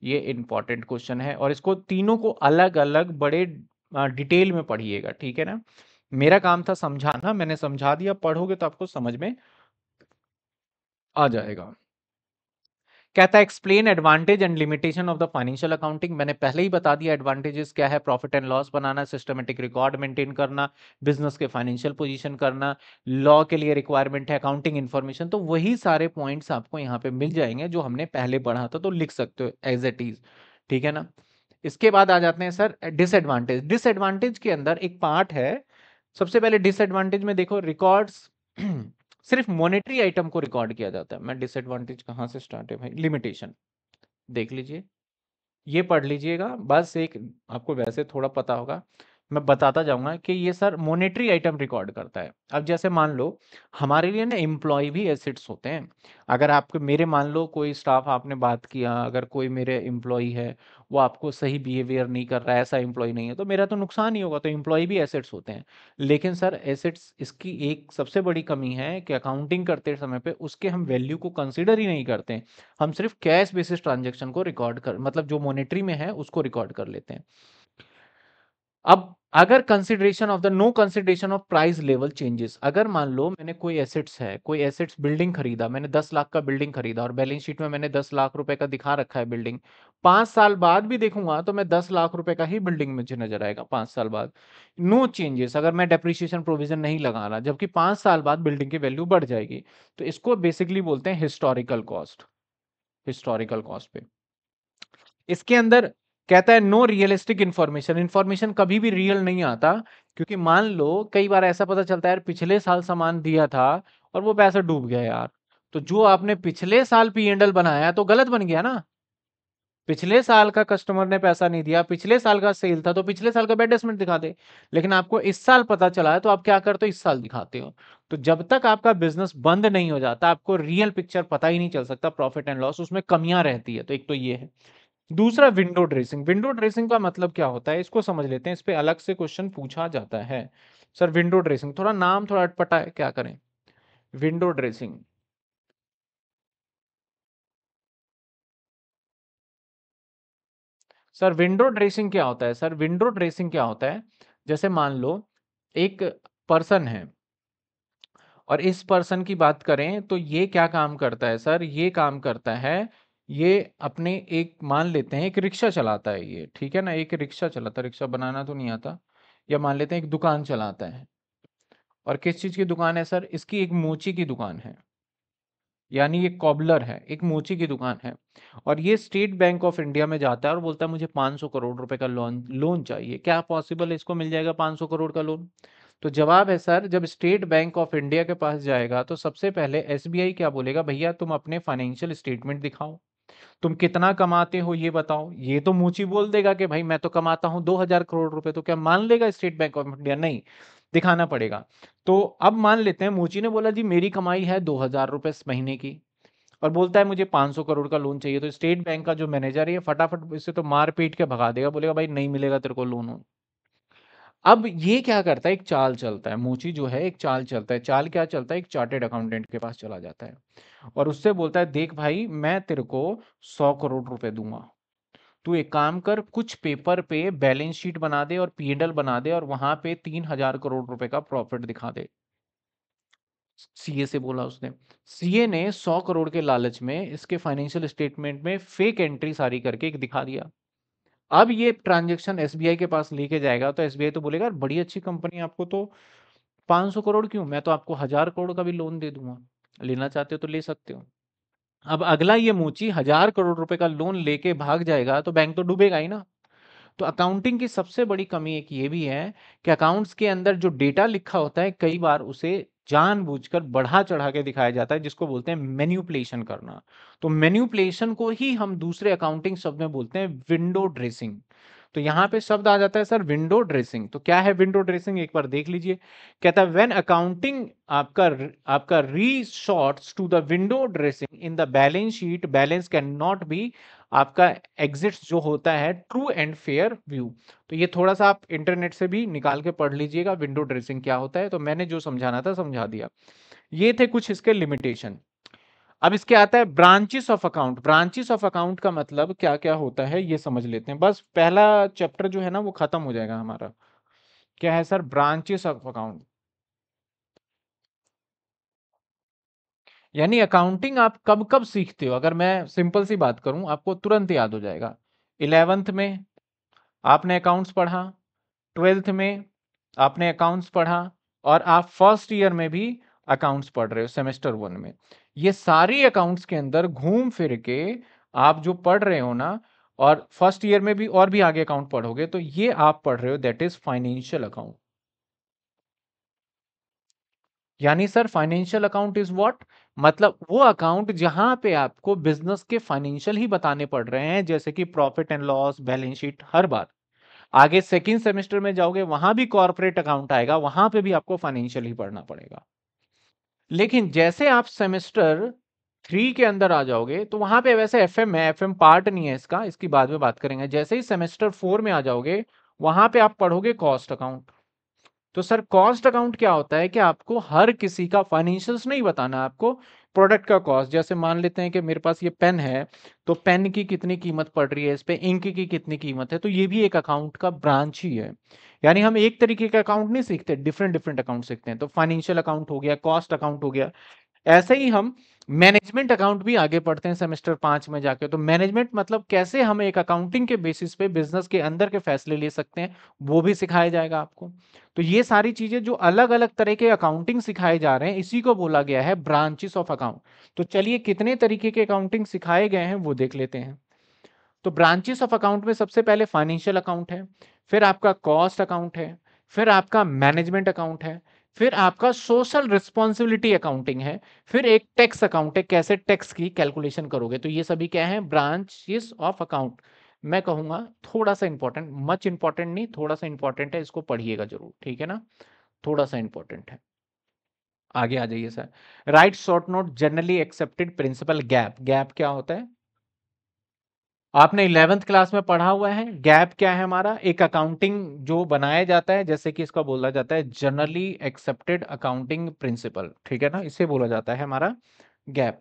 Speaker 1: ये इंपॉर्टेंट क्वेश्चन है और इसको तीनों को अलग अलग बड़े डिटेल में पढ़िएगा ठीक है ना मेरा काम था समझाना मैंने समझा दिया पढ़ोगे तो आपको समझ में आ जाएगा कहता है explain advantage and limitation of the financial accounting मैंने पहले ही बता दिया एडवांटेजेस क्या है प्रॉफिट एंड लॉस बनाना सिस्टमेटिक रिकॉर्ड मेंटेन करना बिजनेस के फाइनेंशियल पोजीशन करना लॉ के लिए रिक्वायरमेंट है अकाउंटिंग इन्फॉर्मेशन तो वही सारे पॉइंट्स आपको यहाँ पे मिल जाएंगे जो हमने पहले पढ़ा था तो लिख सकते हो एज एट इज ठीक है ना इसके बाद आ जाते हैं सर डिसएडवांटेज डिसएडवांटेज के अंदर एक पार्ट है सबसे पहले डिसएडवांटेज में देखो रिकॉर्ड्स सिर्फ मॉनेटरी आइटम को रिकॉर्ड किया जाता है मैं डिसएडवांटेज कहाँ से स्टार्ट है भाई लिमिटेशन देख लीजिए ये पढ़ लीजिएगा बस एक आपको वैसे थोड़ा पता होगा मैं बताता जाऊंगा कि ये सर मोनेटरी आइटम रिकॉर्ड करता है अब जैसे मान लो हमारे लिए ना एम्प्लॉय भी एसेट्स होते हैं अगर आपके मेरे मान लो कोई स्टाफ आपने बात किया अगर कोई मेरे एम्प्लॉय है वो आपको सही बिहेवियर नहीं कर रहा है ऐसा एम्प्लॉय नहीं है तो मेरा तो नुकसान ही होगा तो एम्प्लॉय भी एसेट्स होते हैं लेकिन सर एसेट्स इसकी एक सबसे बड़ी कमी है कि अकाउंटिंग करते समय पर उसके हम वैल्यू को कंसिडर ही नहीं करते हम सिर्फ कैश बेसिस ट्रांजेक्शन को रिकॉर्ड कर मतलब जो मोनिट्री में है उसको रिकॉर्ड कर लेते हैं अब अगर consideration of the no consideration of price level changes अगर मान लो मैंने कोई एसेट्स है कोई एसेट्स बिल्डिंग खरीदा मैंने दस लाख का बिल्डिंग खरीदा और बैलेंस शीट में मैंने दस लाख रुपए का दिखा रखा है बिल्डिंग पांच साल बाद भी देखूंगा तो मैं दस लाख रुपए का ही बिल्डिंग मुझे नजर आएगा पांच साल बाद नो चेंजेस अगर मैं डेप्रिशिएशन प्रोविजन नहीं लगा रहा जबकि पांच साल बाद बिल्डिंग की वैल्यू बढ़ जाएगी तो इसको बेसिकली बोलते हैं हिस्टोरिकल कॉस्ट हिस्टोरिकल कॉस्ट पे इसके अंदर कहता है नो रियलिस्टिक इन्फॉर्मेशन इन्फॉर्मेशन कभी भी रियल नहीं आता क्योंकि मान लो कई बार ऐसा पता चलता है यार पिछले साल सामान दिया था और वो पैसा डूब गया यार तो जो आपने पिछले साल पी एंडल बनाया तो गलत बन गया ना पिछले साल का कस्टमर ने पैसा नहीं दिया पिछले साल का सेल था तो पिछले साल का बेडेस्टमेंट दिखा दे लेकिन आपको इस साल पता चला है तो आप क्या करते हो इस साल दिखाते हो तो जब तक आपका बिजनेस बंद नहीं हो जाता आपको रियल पिक्चर पता ही नहीं चल सकता प्रॉफिट एंड लॉस उसमें कमियां रहती है तो एक तो ये है दूसरा विंडो ड्रेसिंग विंडो ड्रेसिंग का मतलब क्या होता है इसको समझ लेते हैं इस पर अलग से क्वेश्चन पूछा जाता है सर विंडो ड्रेसिंग थोड़ा नाम थोड़ा अटपटा है क्या करें window dressing sir window dressing क्या होता है सर विंडो ड्रेसिंग क्या होता है जैसे मान लो एक पर्सन है और इस पर्सन की बात करें तो ये क्या काम करता है सर ये काम करता है ये अपने एक मान लेते हैं एक रिक्शा चलाता है ये ठीक है ना एक रिक्शा चलाता है रिक्शा बनाना तो नहीं आता या मान लेते हैं एक दुकान चलाता है और किस चीज़ की दुकान है सर इसकी एक मोची की दुकान है यानी ये कॉबलर है एक मोची की दुकान है और ये स्टेट बैंक ऑफ इंडिया में जाता है और बोलता है मुझे 500 करोड़ रुपए का लोन लोन चाहिए क्या पॉसिबल है इसको मिल जाएगा 500 करोड़ का लोन तो जवाब है सर जब स्टेट बैंक ऑफ इंडिया के पास जाएगा तो सबसे पहले एसबीआई क्या बोलेगा भैया तुम अपने फाइनेंशियल स्टेटमेंट दिखाओ तुम कितना कमाते हो ये बताओ ये तो मूची बोल देगा कि भाई मैं तो कमाता हूं दो हजार करोड़ रुपए तो क्या मान लेगा स्टेट बैंक ऑफ इंडिया नहीं दिखाना पड़ेगा तो अब मान लेते हैं मूची ने बोला जी मेरी कमाई है दो हजार इस महीने की और बोलता है मुझे पांच सौ करोड़ का लोन चाहिए तो स्टेट बैंक का जो मैनेजर है फटाफट इसे तो मार पीट के भगा देगा बोलेगा भाई नहीं मिलेगा तेरे को लोन अब ये क्या करता है एक चाल चलता है मोची जो है एक चाल चलता है चाल क्या चलता है एक चार्टेड अकाउंटेंट के पास चला जाता है और उससे बोलता है देख भाई मैं तेरे को सौ करोड़ रुपए दूंगा तू एक काम कर कुछ पेपर पे बैलेंस शीट बना दे और पी बना दे और वहां पे तीन हजार करोड़ रुपए का प्रॉफिट दिखा दे सीए से बोला उसने सीए ने सौ करोड़ के लालच में इसके फाइनेंशियल स्टेटमेंट में फेक एंट्री सारी करके एक दिखा दिया अब ये ट्रांजेक्शन एस के पास लेके जाएगा तो एस तो बोलेगा बड़ी अच्छी कंपनी आपको तो 500 करोड़ क्यों मैं तो आपको हजार करोड़ का भी लोन दे दूंगा लेना चाहते हो तो ले सकते हो अब अगला ये मोची हजार करोड़ रुपए का लोन लेके भाग जाएगा तो बैंक तो डूबेगा ही ना तो अकाउंटिंग की सबसे बड़ी कमी एक ये भी है कि अकाउंट्स के अंदर जो डेटा लिखा होता है कई बार उसे जानबूझकर बढ़ा चढ़ा के दिखाया जाता है जिसको बोलते हैं मेन्यूप्लेशन करना तो मेन्यूप्लेशन को ही हम दूसरे अकाउंटिंग शब्द में बोलते हैं विंडो ड्रेसिंग तो यहाँ पे शब्द आ जाता है सर विंडो ड्रेसिंग तो क्या है विंडो ड्रेसिंग एक बार देख लीजिए कहता है व्हेन अकाउंटिंग आपका आपका resorts to the window dressing in the balance sheet balance can not be आपका एग्जिट जो होता है ट्रू एंड फेयर व्यू तो ये थोड़ा सा आप इंटरनेट से भी निकाल के पढ़ लीजिएगा विंडो ड्रेसिंग क्या होता है तो मैंने जो समझाना था समझा दिया ये थे कुछ इसके लिमिटेशन अब इसके आता है branches of account branches of account का मतलब क्या क्या होता है ये समझ लेते हैं बस पहला चैप्टर जो है ना वो खत्म हो जाएगा हमारा क्या है सर ब्रांचेस ऑफ अकाउंट यानी अकाउंटिंग आप कब कब सीखते हो अगर मैं सिंपल सी बात करूं आपको तुरंत याद हो जाएगा इलेवेंथ में आपने अकाउंट्स पढ़ा ट्वेल्थ में आपने अकाउंट्स पढ़ा और आप फर्स्ट ईयर में भी अकाउंट्स पढ़ रहे हो सेमेस्टर वन में ये सारी अकाउंट्स के अंदर घूम फिर के आप जो पढ़ रहे हो ना और फर्स्ट ईयर में भी और भी आगे अकाउंट पढ़ोगे तो ये आप पढ़ रहे हो दैट इज फाइनेंशियल अकाउंट यानी sir financial account is what मतलब वो अकाउंट जहां पे आपको बिजनेस के फाइनेंशियल ही बताने पड़ रहे हैं जैसे कि profit and loss balance sheet हर बार आगे सेकेंड सेमेस्टर में जाओगे वहां भी कॉर्पोरेट अकाउंट आएगा वहां पे भी आपको फाइनेंशियल ही पढ़ना पड़ेगा लेकिन जैसे आप सेमेस्टर थ्री के अंदर आ जाओगे तो वहां पे वैसे एफ एम है एफ एम पार्ट नहीं है इसका इसकी बाद में बात करेंगे जैसे ही सेमेस्टर फोर में आ जाओगे वहां पे आप पढ़ोगे कॉस्ट अकाउंट तो सर कॉस्ट अकाउंट क्या होता है कि आपको हर किसी का फाइनेंशियल्स नहीं बताना आपको प्रोडक्ट का कॉस्ट जैसे मान लेते हैं कि मेरे पास ये पेन है तो पेन की कितनी कीमत पड़ रही है इस पे इंक की कितनी कीमत है तो ये भी एक अकाउंट का ब्रांच ही है यानी हम एक तरीके का अकाउंट नहीं सीखते डिफरेंट डिफरेंट अकाउंट सीखते हैं तो फाइनेंशियल अकाउंट हो गया कॉस्ट अकाउंट हो गया ऐसे ही हम मैनेजमेंट अकाउंट भी आगे पढ़ते हैं सेमेस्टर पांच में जाके तो मैनेजमेंट मतलब कैसे हम एक अकाउंटिंग के बेसिस पे बिजनेस के अंदर के फैसले ले सकते हैं वो भी सिखाया जाएगा आपको तो ये सारी चीजें जो अलग अलग तरह के अकाउंटिंग सिखाए जा रहे हैं इसी को बोला गया है ब्रांचेस ऑफ अकाउंट तो चलिए कितने तरीके के अकाउंटिंग सिखाए गए हैं वो देख लेते हैं तो ब्रांचेस ऑफ अकाउंट में सबसे पहले फाइनेंशियल अकाउंट है फिर आपका कॉस्ट अकाउंट है फिर आपका मैनेजमेंट अकाउंट है फिर आपका सोशल रिस्पॉन्सिबिलिटी अकाउंटिंग है फिर एक टैक्स अकाउंट है कैसे टैक्स की कैलकुलेशन करोगे तो ये सभी क्या है ब्रांच ऑफ अकाउंट मैं कहूंगा थोड़ा सा इंपॉर्टेंट मच इंपॉर्टेंट नहीं थोड़ा सा इंपॉर्टेंट है इसको पढ़िएगा जरूर ठीक है ना थोड़ा सा इंपॉर्टेंट है आगे आ जाइए sir write short note generally accepted principle GAAP GAAP क्या होता है आपने इलेवेंथ क्लास में पढ़ा हुआ है गैप क्या है हमारा एक अकाउंटिंग जो बनाया जाता है जैसे कि इसका बोला जाता है जनरली एक्सेप्टेड अकाउंटिंग प्रिंसिपल ठीक है ना इसे बोला जाता है हमारा गैप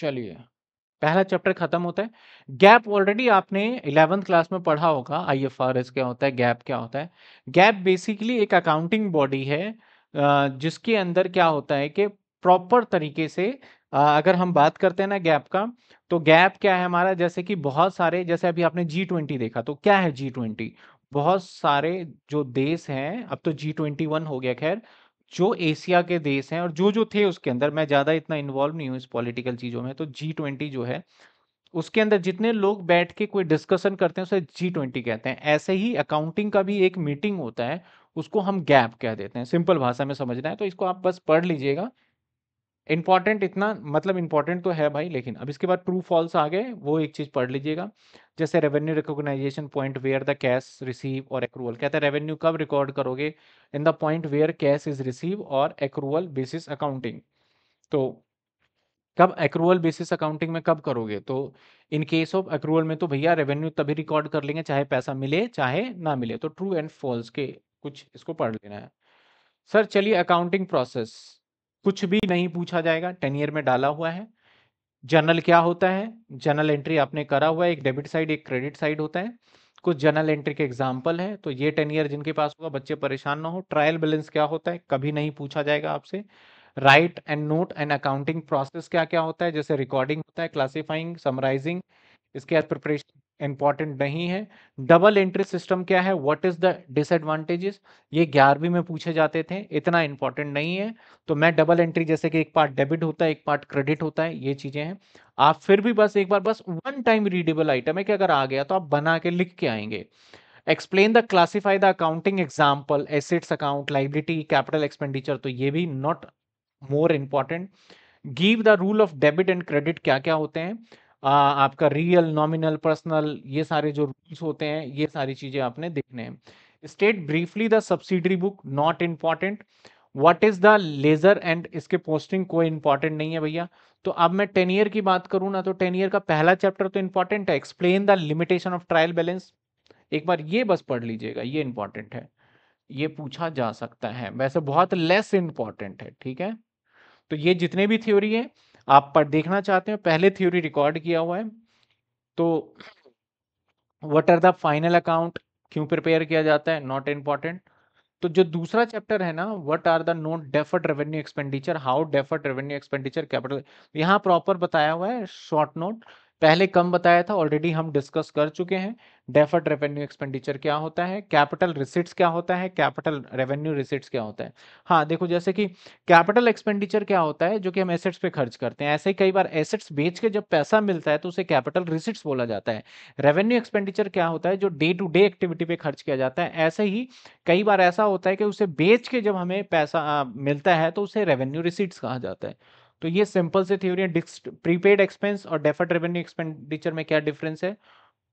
Speaker 1: चलिए पहला चैप्टर खत्म होता है गैप ऑलरेडी आपने इलेवेंथ क्लास में पढ़ा होगा आई एफ आर एस क्या होता है गैप क्या होता है गैप बेसिकली एक अकाउंटिंग बॉडी है जिसके अंदर क्या होता है कि प्रॉपर तरीके से अगर हम बात करते हैं ना गैप का तो गैप क्या है हमारा जैसे कि बहुत सारे जैसे अभी आपने जी ट्वेंटी देखा तो क्या है जी ट्वेंटी बहुत सारे जो देश हैं अब तो जी ट्वेंटी वन हो गया खैर जो एशिया के देश हैं और जो जो थे उसके अंदर मैं ज़्यादा इतना इन्वॉल्व नहीं हूँ इस पॉलिटिकल चीज़ों में तो जी ट्वेंटी जो है उसके अंदर जितने लोग बैठ के कोई डिस्कशन करते हैं उसे जी ट्वेंटी कहते हैं ऐसे ही अकाउंटिंग का भी एक मीटिंग होता है उसको हम गैप कह देते हैं सिंपल भाषा में समझना है तो इसको आप बस पढ़ लीजिएगा इंपॉर्टेंट इतना मतलब इंपॉर्टेंट तो है भाई लेकिन अब इसके बाद ट्रू फॉल्स आ गए वो एक चीज़ पढ़ लीजिएगा जैसे revenue recognization point where the cash receive और एक्रूवल कहते हैं रेवेन्यू कब रिकॉर्ड करोगे in the point where cash is receive और एक्रूवल बेसिस अकाउंटिंग तो कब एक्रूवल बेसिस अकाउंटिंग में कब करोगे तो इन केस ऑफ एक्रूवल में तो भैया रेवेन्यू तभी रिकॉर्ड कर लेंगे चाहे पैसा मिले चाहे ना मिले तो ट्रू एंड फॉल्स के कुछ इसको पढ़ लेना है सर चलिए अकाउंटिंग प्रोसेस कुछ भी नहीं पूछा जाएगा टेन ईयर में डाला हुआ है जर्नल क्या होता है जनरल एंट्री आपने करा हुआ है एक डेबिट साइड एक क्रेडिट साइड होता है कुछ जनरल एंट्री के एग्जाम्पल है तो ये टेन ईयर जिनके पास होगा बच्चे परेशान ना हो ट्रायल बैलेंस क्या होता है कभी नहीं पूछा जाएगा आपसे write and note and accounting process क्या क्या होता है जैसे रिकॉर्डिंग होता है क्लासीफाइंग समराइजिंग इसके बाद प्रिपरेशन इंपॉर्टेंट नहीं है डबल एंट्री सिस्टम क्या है व्हाट इज द डिसएडवांटेजेस ये ग्यारहवीं में पूछे जाते थे इतना इंपॉर्टेंट नहीं है तो मैं डबल एंट्री जैसे कि एक पार्ट डेबिट होता है एक पार्ट क्रेडिट होता है ये चीजें हैं आप फिर भी बस एक बार बस वन टाइम रीडेबल आइटम है कि अगर आ गया तो आप बना के लिख के आएंगे explain the classify the accounting example assets account liability capital expenditure तो ये भी not more important give the rule of debit and credit क्या क्या होते हैं आपका रियल नॉमिनल पर्सनल ये सारे जो रूल्स होते हैं ये सारी चीजें आपने देखने हैं state briefly the subsidiary book not important what is the ledger and इसके पोस्टिंग कोई इंपॉर्टेंट नहीं है भैया तो अब मैं टेन ईयर की बात करूँ ना तो टेन ईयर का पहला चैप्टर तो इंपॉर्टेंट है explain the limitation of trial balance एक बार ये बस पढ़ लीजिएगा ये इंपॉर्टेंट है ये पूछा जा सकता है वैसे बहुत लेस इंपॉर्टेंट है ठीक है तो ये जितने भी थ्योरी है आप पर देखना चाहते हो पहले थ्योरी रिकॉर्ड किया हुआ है तो what are the final account क्यों प्रिपेयर किया जाता है नॉट इम्पॉर्टेंट तो जो दूसरा चैप्टर है ना what are the note deferred revenue expenditure how deferred revenue expenditure capital यहाँ प्रॉपर बताया हुआ है शॉर्ट नोट पहले कम बताया था ऑलरेडी हम डिस्कस कर चुके हैं डेफर्ड रेवेन्यू एक्सपेंडिचर क्या होता है कैपिटल रिसिट्स क्या होता है कैपिटल रेवेन्यू रिसिट्स क्या होता है हाँ देखो जैसे कि कैपिटल एक्सपेंडिचर क्या होता है जो कि हम एसेट्स पे खर्च करते हैं ऐसे ही कई बार एसेट्स बेच के जब पैसा मिलता है तो उसे कैपिटल रिसिट्स बोला जाता है रेवेन्यू एक्सपेंडिचर क्या होता है जो डे टू डे एक्टिविटी पे खर्च किया जाता है ऐसे ही कई बार ऐसा होता है कि उसे बेच के जब हमें पैसा मिलता है तो उसे रेवेन्यू रिसिट्स कहा जाता है तो ये सिंपल से थ्योरी है प्रीपेड एक्सपेंस और डेफर्ड रेवेन्यू एक्सपेंडिचर में क्या डिफरेंस है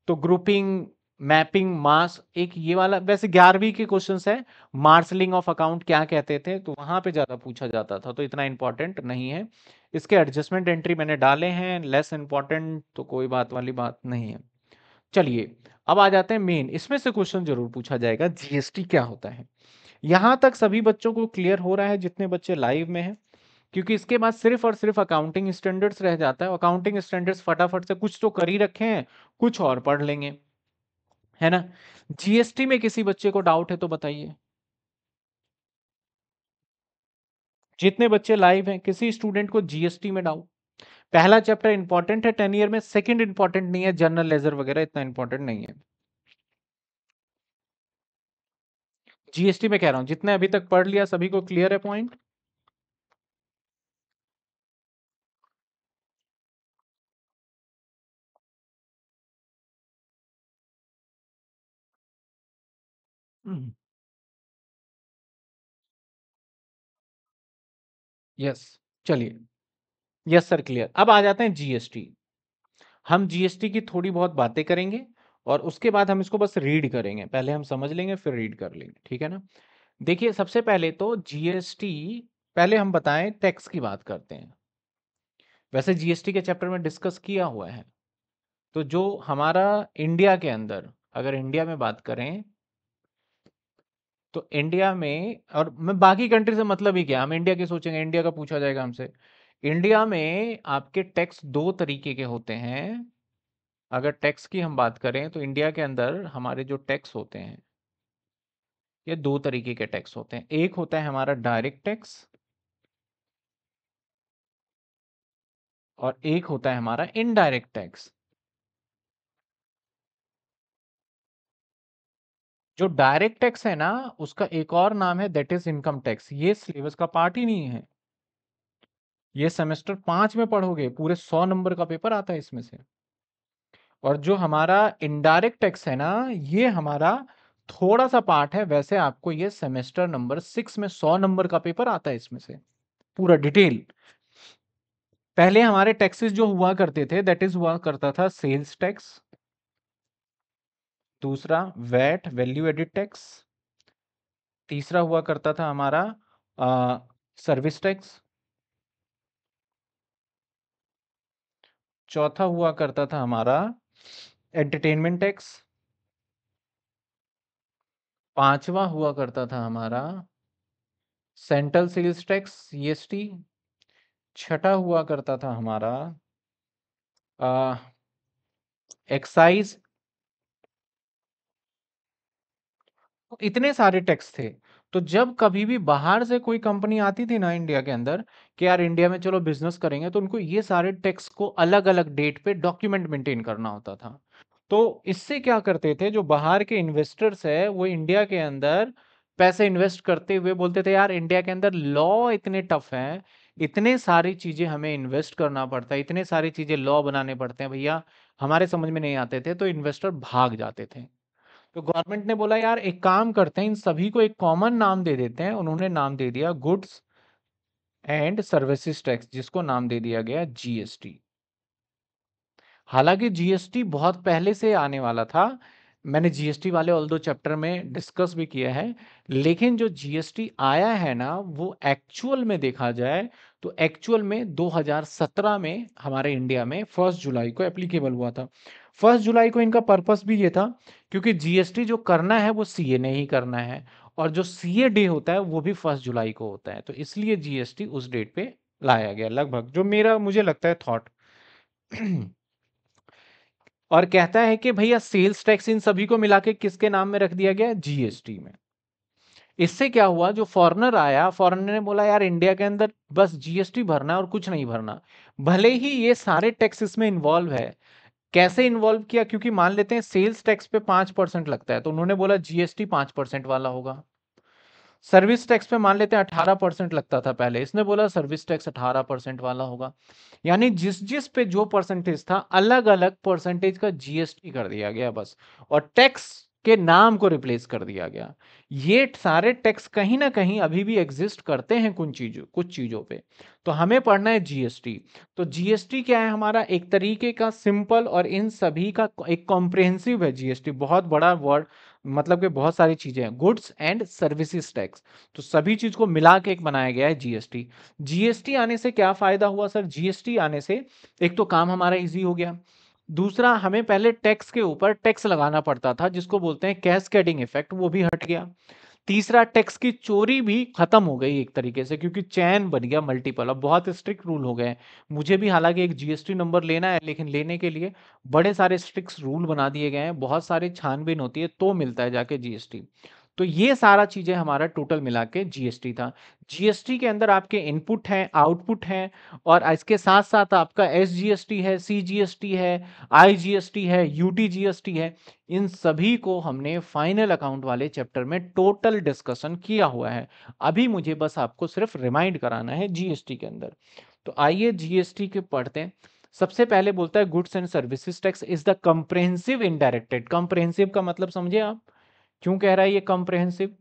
Speaker 1: तो ग्रुपिंग मैपिंग मास एक ये वाला वैसे ग्यारहवीं के क्वेश्चन है मार्सलिंग ऑफ अकाउंट क्या कहते थे तो वहां पे ज्यादा पूछा जाता था तो इतना इंपॉर्टेंट नहीं है इसके एडजस्टमेंट एंट्री मैंने डाले हैं लेस इंपॉर्टेंट तो कोई बात वाली बात नहीं है चलिए अब आ जाते हैं मेन इसमें से क्वेश्चन जरूर पूछा जाएगा जीएसटी क्या होता है यहां तक सभी बच्चों को क्लियर हो रहा है जितने बच्चे लाइव में हैं क्योंकि इसके बाद सिर्फ और सिर्फ अकाउंटिंग स्टैंडर्ड्स रह जाता है अकाउंटिंग स्टैंडर्ड्स फटाफट से कुछ तो कर ही रखे हैं कुछ और पढ़ लेंगे है ना जीएसटी में किसी बच्चे को डाउट है तो बताइए जितने बच्चे लाइव हैं किसी स्टूडेंट को जीएसटी में डाउट पहला चैप्टर इंपॉर्टेंट है टेन ईयर में सेकंड इंपॉर्टेंट नहीं है जनरल लेजर वगैरह इतना इंपॉर्टेंट नहीं है जीएसटी में कह रहा हूं जितने अभी तक पढ़ लिया सभी को क्लियर है पॉइंट यस mm. चलिए यस सर क्लियर अब आ जाते हैं जीएसटी हम जीएसटी की थोड़ी बहुत बातें करेंगे और उसके बाद हम इसको बस रीड करेंगे पहले हम समझ लेंगे फिर रीड कर लेंगे ठीक है ना देखिए सबसे पहले तो जीएसटी पहले हम बताएं टैक्स की बात करते हैं वैसे जीएसटी के चैप्टर में डिस्कस किया हुआ है तो जो हमारा इंडिया के अंदर अगर इंडिया में बात करें तो इंडिया में और मैं बाकी कंट्री से मतलब ही क्या हम इंडिया के सोचेंगे इंडिया का पूछा जाएगा हमसे इंडिया में आपके टैक्स दो तरीके के होते हैं अगर टैक्स की हम बात करें तो इंडिया के अंदर हमारे जो टैक्स होते हैं ये दो तरीके के टैक्स होते हैं एक होता है हमारा डायरेक्ट टैक्स और एक होता है हमारा इनडायरेक्ट टैक्स जो डायरेक्ट टैक्स है ना उसका एक और नाम है दैट इज इनकम टैक्स ये सिलेबस का पार्ट ही नहीं है ये सेमेस्टर पांच में पढ़ोगे पूरे सौ नंबर का पेपर आता है इसमें से और जो हमारा इनडायरेक्ट टैक्स है ना ये हमारा थोड़ा सा पार्ट है वैसे आपको ये सेमेस्टर नंबर सिक्स में सौ नंबर का पेपर आता है इसमें से पूरा डिटेल पहले हमारे टैक्सेस जो हुआ करते थे दैट इज हुआ करता था सेल्स टैक्स दूसरा वैट वैल्यू एडिड टैक्स तीसरा हुआ करता था हमारा सर्विस टैक्स चौथा हुआ करता था हमारा एंटरटेनमेंट टैक्स पांचवा हुआ करता था हमारा सेंट्रल सेल्स टैक्स सीएसटी छठा हुआ करता था हमारा एक्साइज तो इतने सारे टैक्स थे। तो जब कभी भी बाहर से कोई कंपनी आती थी ना इंडिया के अंदर कि यार इंडिया में चलो बिज़नेस करेंगे, तो उनको ये सारे टैक्स को अलग-अलग डेट पे डॉक्यूमेंट मेंटेन करना होता था। तो इससे क्या करते थे जो बाहर के इन्वेस्टर्स है वो इंडिया के अंदर पैसे इन्वेस्ट करते हुए बोलते थे यार इंडिया के अंदर लॉ इतने टफ हैं, इतने सारी चीज़ें हमें इन्वेस्ट करना पड़ता है, इतने सारी चीज़ें लॉ बनाने पड़ते हैं भैया, हमारे समझ में नहीं आते थे, तो इन्वेस्टर भाग जाते थे। तो गवर्नमेंट ने बोला यार एक काम करते हैं इन सभी को एक कॉमन नाम दे देते हैं उन्होंने नाम दे दिया गुड्स एंड सर्विसेज टैक्स जिसको नाम दे दिया गया जीएसटी हालांकि जीएसटी बहुत पहले से आने वाला था मैंने जीएसटी वाले ऑल दो चैप्टर में डिस्कस भी किया है लेकिन जो जीएसटी आया है ना वो एक्चुअल में देखा जाए तो एक्चुअल में 2017 में हमारे इंडिया में फर्स्ट जुलाई को एप्लीकेबल हुआ था फर्स्ट जुलाई को इनका पर्पस भी ये था क्योंकि जीएसटी जो करना है वो सीए ने ही करना है और जो सीए डे होता है वो भी फर्स्ट जुलाई को होता है तो इसलिए जीएसटी उस डेट पे लाया गया लगभग जो मेरा मुझे लगता है थॉट और कहता है कि भैया सेल्स टैक्स इन सभी को मिला के किसके नाम में रख दिया गया जीएसटी में इससे क्या हुआ जो फॉरनर आया फॉरनर ने बोला यार इंडिया के अंदर बस जीएसटी भरना और कुछ नहीं भरना भले ही ये सारे टैक्स इसमें इन्वॉल्व है कैसे इन्वॉल्व किया क्योंकि मान लेते हैं सेल्स टैक्स पे पांच परसेंट लगता है तो उन्होंने बोला जीएसटी पांच परसेंट वाला होगा सर्विस टैक्स पे मान लेते हैं अठारह परसेंट लगता था पहले इसने बोला सर्विस टैक्स अठारह परसेंट वाला होगा यानी जिस जिस पे जो परसेंटेज था अलग अलग परसेंटेज का जीएसटी कर दिया गया बस और टैक्स के नाम को रिप्लेस कर दिया गया ये सारे टैक्स कहीं ना कहीं अभी भी एग्जिस्ट करते हैं कुछ चीज़ों कुछ चीज़ों पे तो हमें पढ़ना है जीएसटी तो जीएसटी क्या है हमारा एक तरीके का सिंपल और इन सभी का एक कॉम्प्रिहेंसिव है जीएसटी बहुत बड़ा वर्ड मतलब के बहुत सारी चीज़ें हैं गुड्स एंड सर्विसेज टैक्स तो सभी चीज़ को मिला के एक बनाया गया है जीएसटी जीएसटी आने से क्या फ़ायदा हुआ सर जीएसटी आने से एक तो काम हमारा ईजी हो गया दूसरा हमें पहले टैक्स के ऊपर टैक्स लगाना पड़ता था जिसको बोलते हैं कैस्केडिंग इफेक्ट वो भी हट गया तीसरा टैक्स की चोरी भी खत्म हो गई एक तरीके से क्योंकि चैन बन गया मल्टीपल अब बहुत स्ट्रिक्ट रूल हो गए हैं मुझे भी हालांकि एक जीएसटी नंबर लेना है लेकिन लेने के लिए बड़े सारे स्ट्रिक्ट रूल बना दिए गए हैं बहुत सारे छानबीन होती है तो मिलता है जाके जीएसटी तो ये सारा चीज़ें हमारा टोटल मिला के जीएसटी था जीएसटी के अंदर आपके इनपुट हैं आउटपुट हैं और इसके साथ साथ आपका एस जीएसटी है सी जीएसटी है आई जीएसटी है यूटी जीएसटी है इन सभी को हमने फाइनल अकाउंट वाले चैप्टर में टोटल डिस्कशन किया हुआ है अभी मुझे बस आपको सिर्फ रिमाइंड कराना है जीएसटी के अंदर तो आइए जीएसटी के पढ़ते हैं सबसे पहले बोलता है goods and services tax is the comprehensive indirect comprehensive का मतलब समझे आप क्यों कह रहा है ये कॉम्प्रिहेंसिव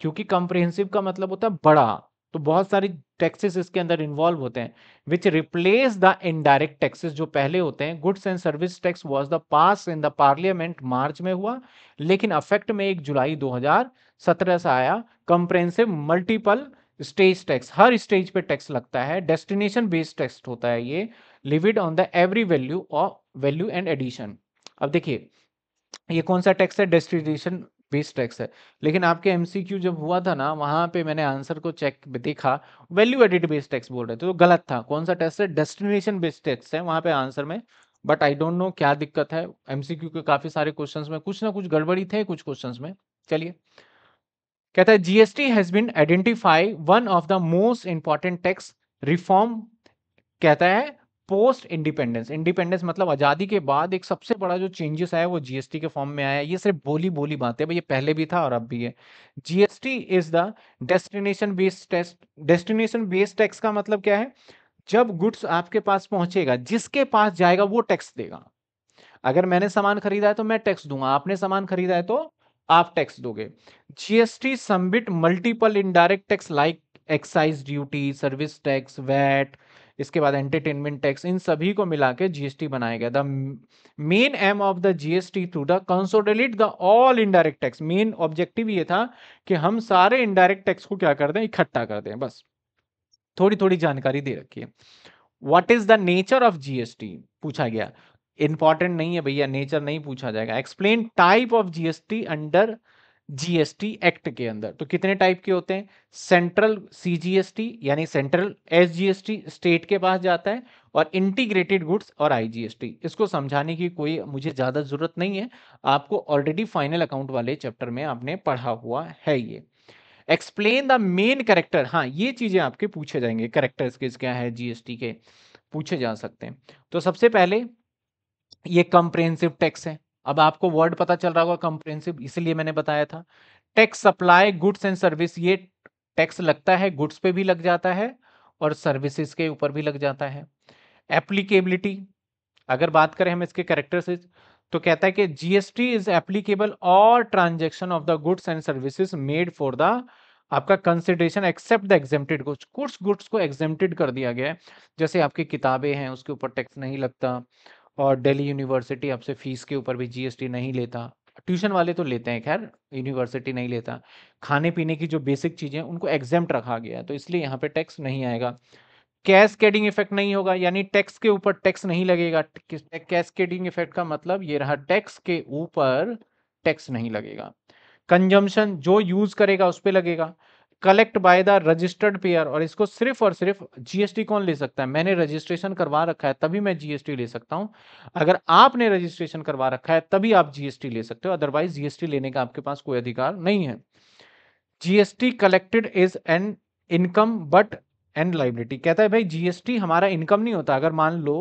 Speaker 1: क्योंकि कॉम्प्रिहेंसिव का मतलब होता है बड़ा तो बहुत सारी टैक्सेस इसके अंदर इन्वॉल्व होते हैं which replace the indirect taxes जो पहले होते हैं goods and service tax was the pass in the parliament March में हुआ लेकिन अफेक्ट में एक जुलाई 2017 से आया कंप्रेंसिव मल्टीपल स्टेज टैक्स हर स्टेज पे टैक्स लगता है डेस्टिनेशन बेस्ड टैक्स होता है ये levied on the every value और वैल्यू एंड एडिशन अब देखिए ये कौन सा टैक्स है डेस्टिनेशन बीस टैक्स है लेकिन आपके एमसीक्यू जब हुआ था ना वहाँ पे मैंने आंसर को चेक देखा वैल्यू एडिड बेस टैक्स बोल रहे थे तो गलत था कौन सा टैक्स है डेस्टिनेशन बेस टैक्स है वहाँ पे आंसर में बट आई डोंट नो क्या दिक्कत है एमसीक्यू के काफी सारे क्वेश्चन में कुछ ना कुछ गड़बड़ी थे कुछ क्वेश्चन में चलिए कहता है GST has been identify one of the most important tax reform कहता है पोस्ट इंडिपेंडेंस इंडिपेंडेंस मतलब आज़ादी के बाद एक सबसे बड़ा जो चेंजेस आया वो जीएसटी के फॉर्म में आया ये सिर्फ बोली बोली बात है भाई ये पहले भी था और अब भी है GST is the destination based tax destination based tax का मतलब क्या है जब गुड्स आपके पास पहुंचेगा जिसके पास जाएगा वो टैक्स देगा अगर मैंने सामान खरीदा है तो मैं टैक्स दूंगा आपने सामान खरीदा है तो आप टैक्स दोगे GST submit multiple indirect tax like excise duty service tax VAT इसके बाद एंटरटेनमेंट टैक्स इन सभी को मिला के जीएसटी बनाया गया the main aim of the GST to the consolidate the all indirect tax main objective ये था कि हम सारे इनडायरेक्ट टैक्स को क्या कर दें इकट्ठा कर दें बस थोड़ी थोड़ी जानकारी दे रखी है what is the nature of GST पूछा गया इंपॉर्टेंट नहीं है भैया नेचर नहीं पूछा जाएगा explain type of GST under GST act के अंदर तो कितने टाइप के होते हैं सेंट्रल सीजीएसटी यानी सेंट्रल एसजीएसटी स्टेट के पास जाता है और इंटीग्रेटेड गुड्स और आईजीएसटी इसको समझाने की कोई मुझे ज़्यादा ज़रूरत नहीं है आपको ऑलरेडी फाइनल अकाउंट वाले चैप्टर में आपने पढ़ा हुआ है ये एक्सप्लेन द मेन करेक्टर हाँ ये चीज़ें आपके पूछे जाएंगे करेक्टर किस क्या है जीएसटी के पूछे जा सकते हैं तो सबसे पहले ये कंप्रेहेंसिव टैक्स है अब आपको वर्ड पता चल रहा होगा कंप्रेंसिव इसीलिए मैंने बताया था tax supply goods and service ये टैक्स लगता है गुड्स पे भी लग जाता है और सर्विसेज के ऊपर भी लग जाता है एप्लीकेबिलिटी अगर बात करें हम इसके कैरेक्टर्स तो कहता है कि जीएसटी इज एप्लीकेबल और transaction of the goods and services made for the आपका consideration except the exempted goods कुछ गुड्स को एग्जेम्प्टेड कर दिया गया है जैसे आपकी किताबें हैं उसके ऊपर टैक्स नहीं लगता और दिल्ली यूनिवर्सिटी आपसे फीस के ऊपर भी जीएसटी नहीं लेता ट्यूशन वाले तो लेते हैं खैर यूनिवर्सिटी नहीं लेता खाने पीने की जो बेसिक चीज़ें उनको एग्जाम रखा गया तो इसलिए यहाँ पे टैक्स नहीं आएगा कैश कैडिंग इफेक्ट नहीं होगा यानी टैक्स के ऊपर टैक्स नहीं लगेगा कैश कैडिंग इफेक्ट का मतलब ये रहा टैक्स के ऊपर टैक्स नहीं लगेगा कंजम्पशन जो यूज करेगा उस पर लगेगा collect by the registered payer और इसको सिर्फ और सिर्फ जीएसटी कौन ले सकता है मैंने रजिस्ट्रेशन करवा रखा है तभी मैं जीएसटी ले सकता हूं अगर आपने रजिस्ट्रेशन करवा रखा है तभी आप जीएसटी ले सकते हो अदरवाइज जीएसटी लेने का आपके पास कोई अधिकार नहीं है GST collected is an income but and liability कहता है भाई जीएसटी हमारा इनकम नहीं होता अगर मान लो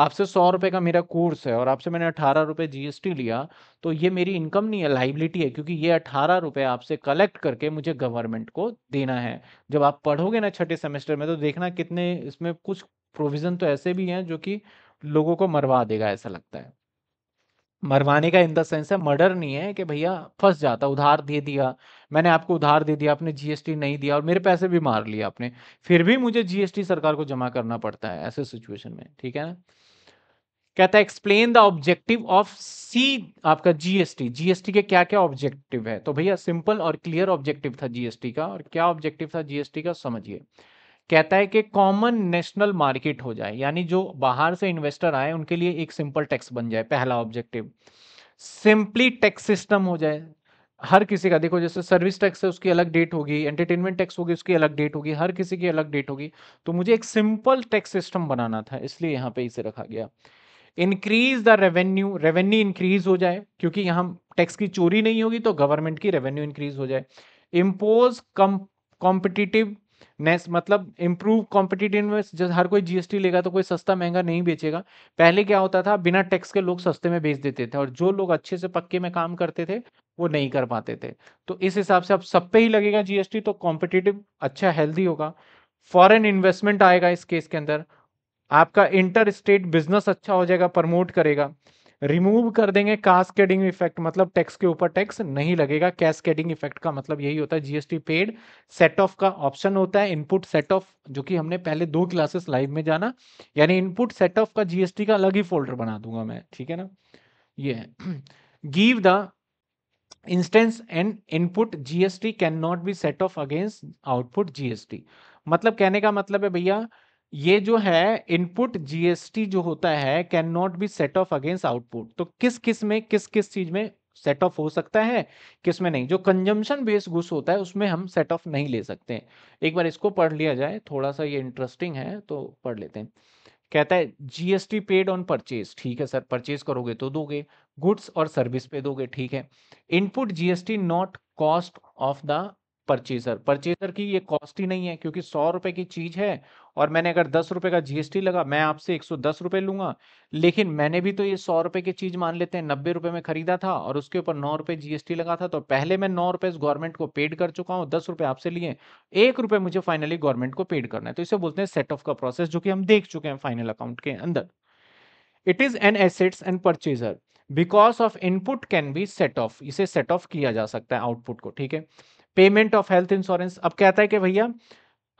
Speaker 1: आपसे सौ रुपये का मेरा कोर्स है और आपसे मैंने अठारह रुपये जीएसटी लिया तो ये मेरी इनकम नहीं है लाइबिलिटी है क्योंकि ये अठारह रुपये आपसे कलेक्ट करके मुझे गवर्नमेंट को देना है जब आप पढ़ोगे ना छठे सेमेस्टर में तो देखना कितने इसमें कुछ प्रोविज़न तो ऐसे भी हैं जो कि लोगों को मरवा देगा ऐसा लगता है मरवाने का इन द सेंस है मर्डर नहीं है कि भैया फंस जाता उधार दे दिया मैंने आपको उधार दे दिया आपने जीएसटी नहीं दिया और मेरे पैसे भी मार लिया आपने फिर भी मुझे जीएसटी सरकार को जमा करना पड़ता है ऐसे सिचुएशन में ठीक है ना कहता है एक्सप्लेन द ऑब्जेक्टिव ऑफ सी आपका जीएसटी जीएसटी के क्या क्या ऑब्जेक्टिव है तो भैया सिंपल और क्लियर ऑब्जेक्टिव था जीएसटी का और क्या ऑब्जेक्टिव था जीएसटी का समझिए कहता है कि कॉमन नेशनल मार्केट हो जाए यानी जो बाहर से इन्वेस्टर आए उनके लिए एक सिंपल टैक्स बन जाए पहला ऑब्जेक्टिव सिंपली टैक्स सिस्टम हो जाए हर किसी का देखो जैसे सर्विस टैक्स है उसकी अलग डेट होगी एंटरटेनमेंट टैक्स होगी उसकी अलग डेट होगी हर किसी की अलग डेट होगी तो मुझे एक सिंपल टैक्स सिस्टम बनाना था इसलिए यहाँ पे इसे रखा गया increase the revenue revenue increase हो जाए क्योंकि यहाँ टैक्स की चोरी नहीं होगी तो गवर्नमेंट की रेवेन्यू इंक्रीज हो जाए इम्पोज कम कॉम्पिटिटिव नेस मतलब इम्प्रूव कॉम्पिटिटिवनेस जब हर कोई जीएसटी लेगा तो कोई सस्ता महंगा नहीं बेचेगा पहले क्या होता था बिना टैक्स के लोग सस्ते में बेच देते थे और जो लोग अच्छे से पक्के में काम करते थे वो नहीं कर पाते थे तो इस हिसाब से अब सब पे ही लगेगा जीएसटी तो कॉम्पिटिटिव अच्छा हेल्दी होगा फॉरन इन्वेस्टमेंट आएगा इस केस के अंदर आपका इंटर स्टेट बिजनेस अच्छा हो जाएगा प्रमोट करेगा रिमूव कर देंगे कास्केडिंग इफेक्ट मतलब टैक्स के ऊपर टैक्स नहीं लगेगा कैस्केडिंग इफेक्ट का मतलब यही होता है जीएसटी पेड सेट ऑफ का ऑप्शन होता है इनपुट सेट ऑफ जो कि हमने पहले दो क्लासेस लाइव में जाना यानी इनपुट सेट ऑफ का जीएसटी का अलग ही फोल्डर बना दूंगा मैं ठीक है ना ये है give the instance and input GST can not be set off against output GST मतलब कहने का मतलब है भैया ये जो है इनपुट जीएसटी जो होता है can not be set off against output तो किस किस में किस किस चीज में सेट ऑफ हो सकता है किस में नहीं जो कंजम्पशन बेस्ड गुड्स होता है उसमें हम सेट ऑफ नहीं ले सकते हैं एक बार इसको पढ़ लिया जाए थोड़ा सा ये इंटरेस्टिंग है तो पढ़ लेते हैं कहता है जीएसटी पेड ऑन परचेज ठीक है सर परचेज करोगे तो दोगे गुड्स और सर्विस पे दोगे ठीक है input GST not cost of the purchaser purchaser की ये कॉस्ट ही नहीं है क्योंकि सौ रुपए की चीज है और मैंने अगर दस रुपए का जीएसटी लगा मैं आपसे एक सौ दस रुपए लूंगा लेकिन मैंने भी तो ये सौ रुपए की चीज मान लेते हैं नब्बे रुपए में खरीदा था और उसके ऊपर नौ रुपए जीएसटी लगा था तो पहले मैं नौ रुपए गवर्नमेंट को पेड कर चुका हूँ दस रुपए आपसे लिए एक रुपए मुझे फाइनली गवर्नमेंट को पेड करना है तो इसे बोलते हैं सेट ऑफ का प्रोसेस जो कि हम देख चुके हैं फाइनल अकाउंट के अंदर it is an assets and purchaser because of input can be set off इसे सेट ऑफ किया जा सकता है आउटपुट को ठीक है पेमेंट ऑफ हेल्थ इंश्योरेंस अब कहता है कि भैया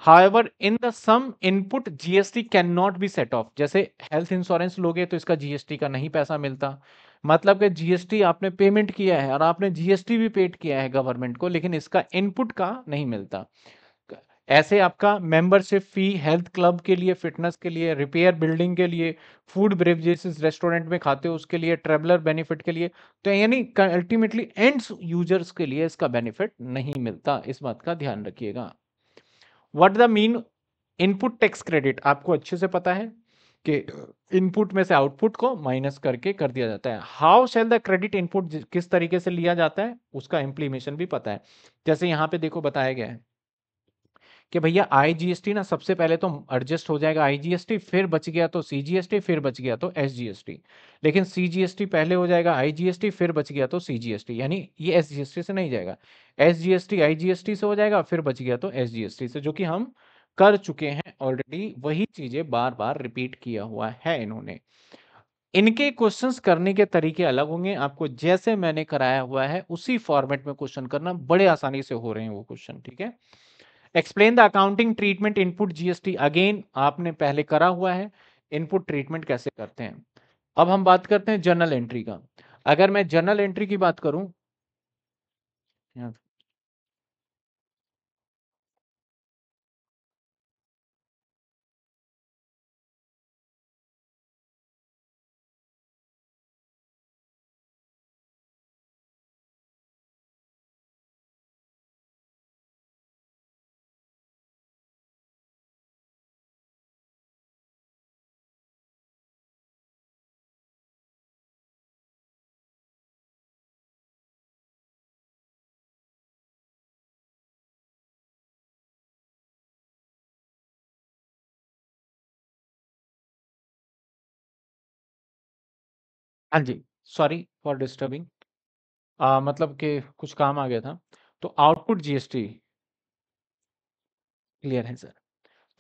Speaker 1: हाईवर in the some input GST can not be set off जैसे हेल्थ इंश्योरेंस लोगे तो इसका जीएसटी का नहीं पैसा मिलता मतलब कि जीएसटी आपने पेमेंट किया है और आपने जीएसटी भी पेड किया है गवर्नमेंट को लेकिन इसका इनपुट का नहीं मिलता ऐसे आपका मेंबरशिप फ़ी हेल्थ क्लब के लिए फिटनेस के लिए रिपेयर बिल्डिंग के लिए फूड ब्रेवजेस रेस्टोरेंट में खाते हो उसके लिए ट्रेवलर बेनिफिट के लिए तो यानी अल्टीमेटली एंड्स यूजर्स के लिए इसका बेनिफिट नहीं मिलता इस बात का ध्यान रखिएगा what the mean input tax credit आपको अच्छे से पता है कि इनपुट में से आउटपुट को माइनस करके कर दिया जाता है how shall the credit input किस तरीके से लिया जाता है उसका इम्प्लीमेशन भी पता है जैसे यहाँ पे देखो बताया गया है कि भैया आईजीएसटी ना सबसे पहले तो एडजस्ट हो जाएगा आईजीएसटी फिर बच गया तो सीजीएसटी फिर बच गया तो एसजीएसटी लेकिन सीजीएसटी पहले हो जाएगा आईजीएसटी फिर बच गया तो सीजीएसटी यानी ये एसजीएसटी से नहीं जाएगा एसजीएसटी आईजीएसटी से हो जाएगा फिर बच गया तो एसजीएसटी से जो कि हम कर चुके हैं ऑलरेडी वही चीजें बार बार रिपीट किया हुआ है इन्होंने इनके क्वेश्चंस करने के तरीके अलग होंगे आपको जैसे मैंने कराया हुआ है उसी फॉर्मेट में क्वेश्चन करना बड़े आसानी से हो रहे हैं वो क्वेश्चन ठीक है explain the accounting treatment input GST again आपने पहले करा हुआ है इनपुट ट्रीटमेंट कैसे करते हैं अब हम बात करते हैं जर्नल एंट्री का अगर मैं जर्नल एंट्री की बात करूं हाँ जी, सॉरी फॉर डिस्टर्बिंग। मतलब कि कुछ काम आ गया था। तो आउटपुट जीएसटी क्लियर है सर।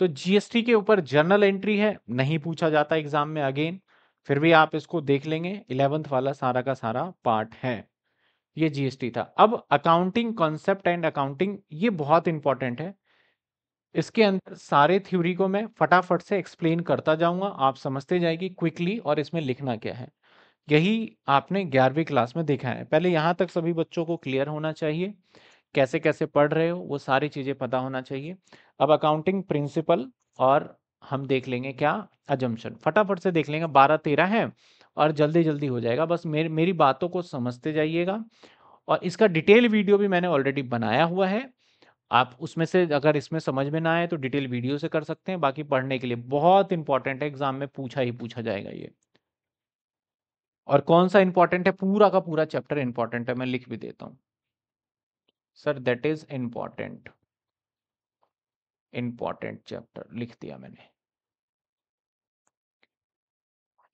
Speaker 1: तो जीएसटी के ऊपर जर्नल एंट्री है, नहीं पूछा जाता एग्ज़ाम में अगेन, फिर भी आप इसको देख लेंगे इलेवंथ वाला सारा का सारा पार्ट है। ये जीएसटी था। अब अकाउंटिंग कॉन्सेप्ट एंड अकाउंटिंग ये बहुत इंपॉर्टेंट है। इसके अंदर सारे थ्योरी को मैं फटाफट से एक्सप्लेन करता जाऊँगा, आप समझते जाएगी क्विकली और इसमें लिखना क्या है। यही आपने ग्यारहवीं क्लास में देखा है पहले यहाँ तक सभी बच्चों को क्लियर होना चाहिए कैसे कैसे पढ़ रहे हो वो सारी चीज़ें पता होना चाहिए अब अकाउंटिंग प्रिंसिपल और हम देख लेंगे क्या अजम्पन फटाफट से देख लेंगे बारह तेरह है और जल्दी जल्दी हो जाएगा बस मेरी मेरी बातों को समझते जाइएगा और इसका डिटेल वीडियो भी मैंने ऑलरेडी बनाया हुआ है आप उसमें से अगर इसमें समझ में ना आए तो डिटेल वीडियो से कर सकते हैं बाकी पढ़ने के लिए बहुत इंपॉर्टेंट है एग्जाम में पूछा ही पूछा जाएगा ये और कौन सा इंपॉर्टेंट है पूरा का पूरा चैप्टर इंपॉर्टेंट है मैं लिख भी देता हूं sir that is important important chapter लिख दिया मैंने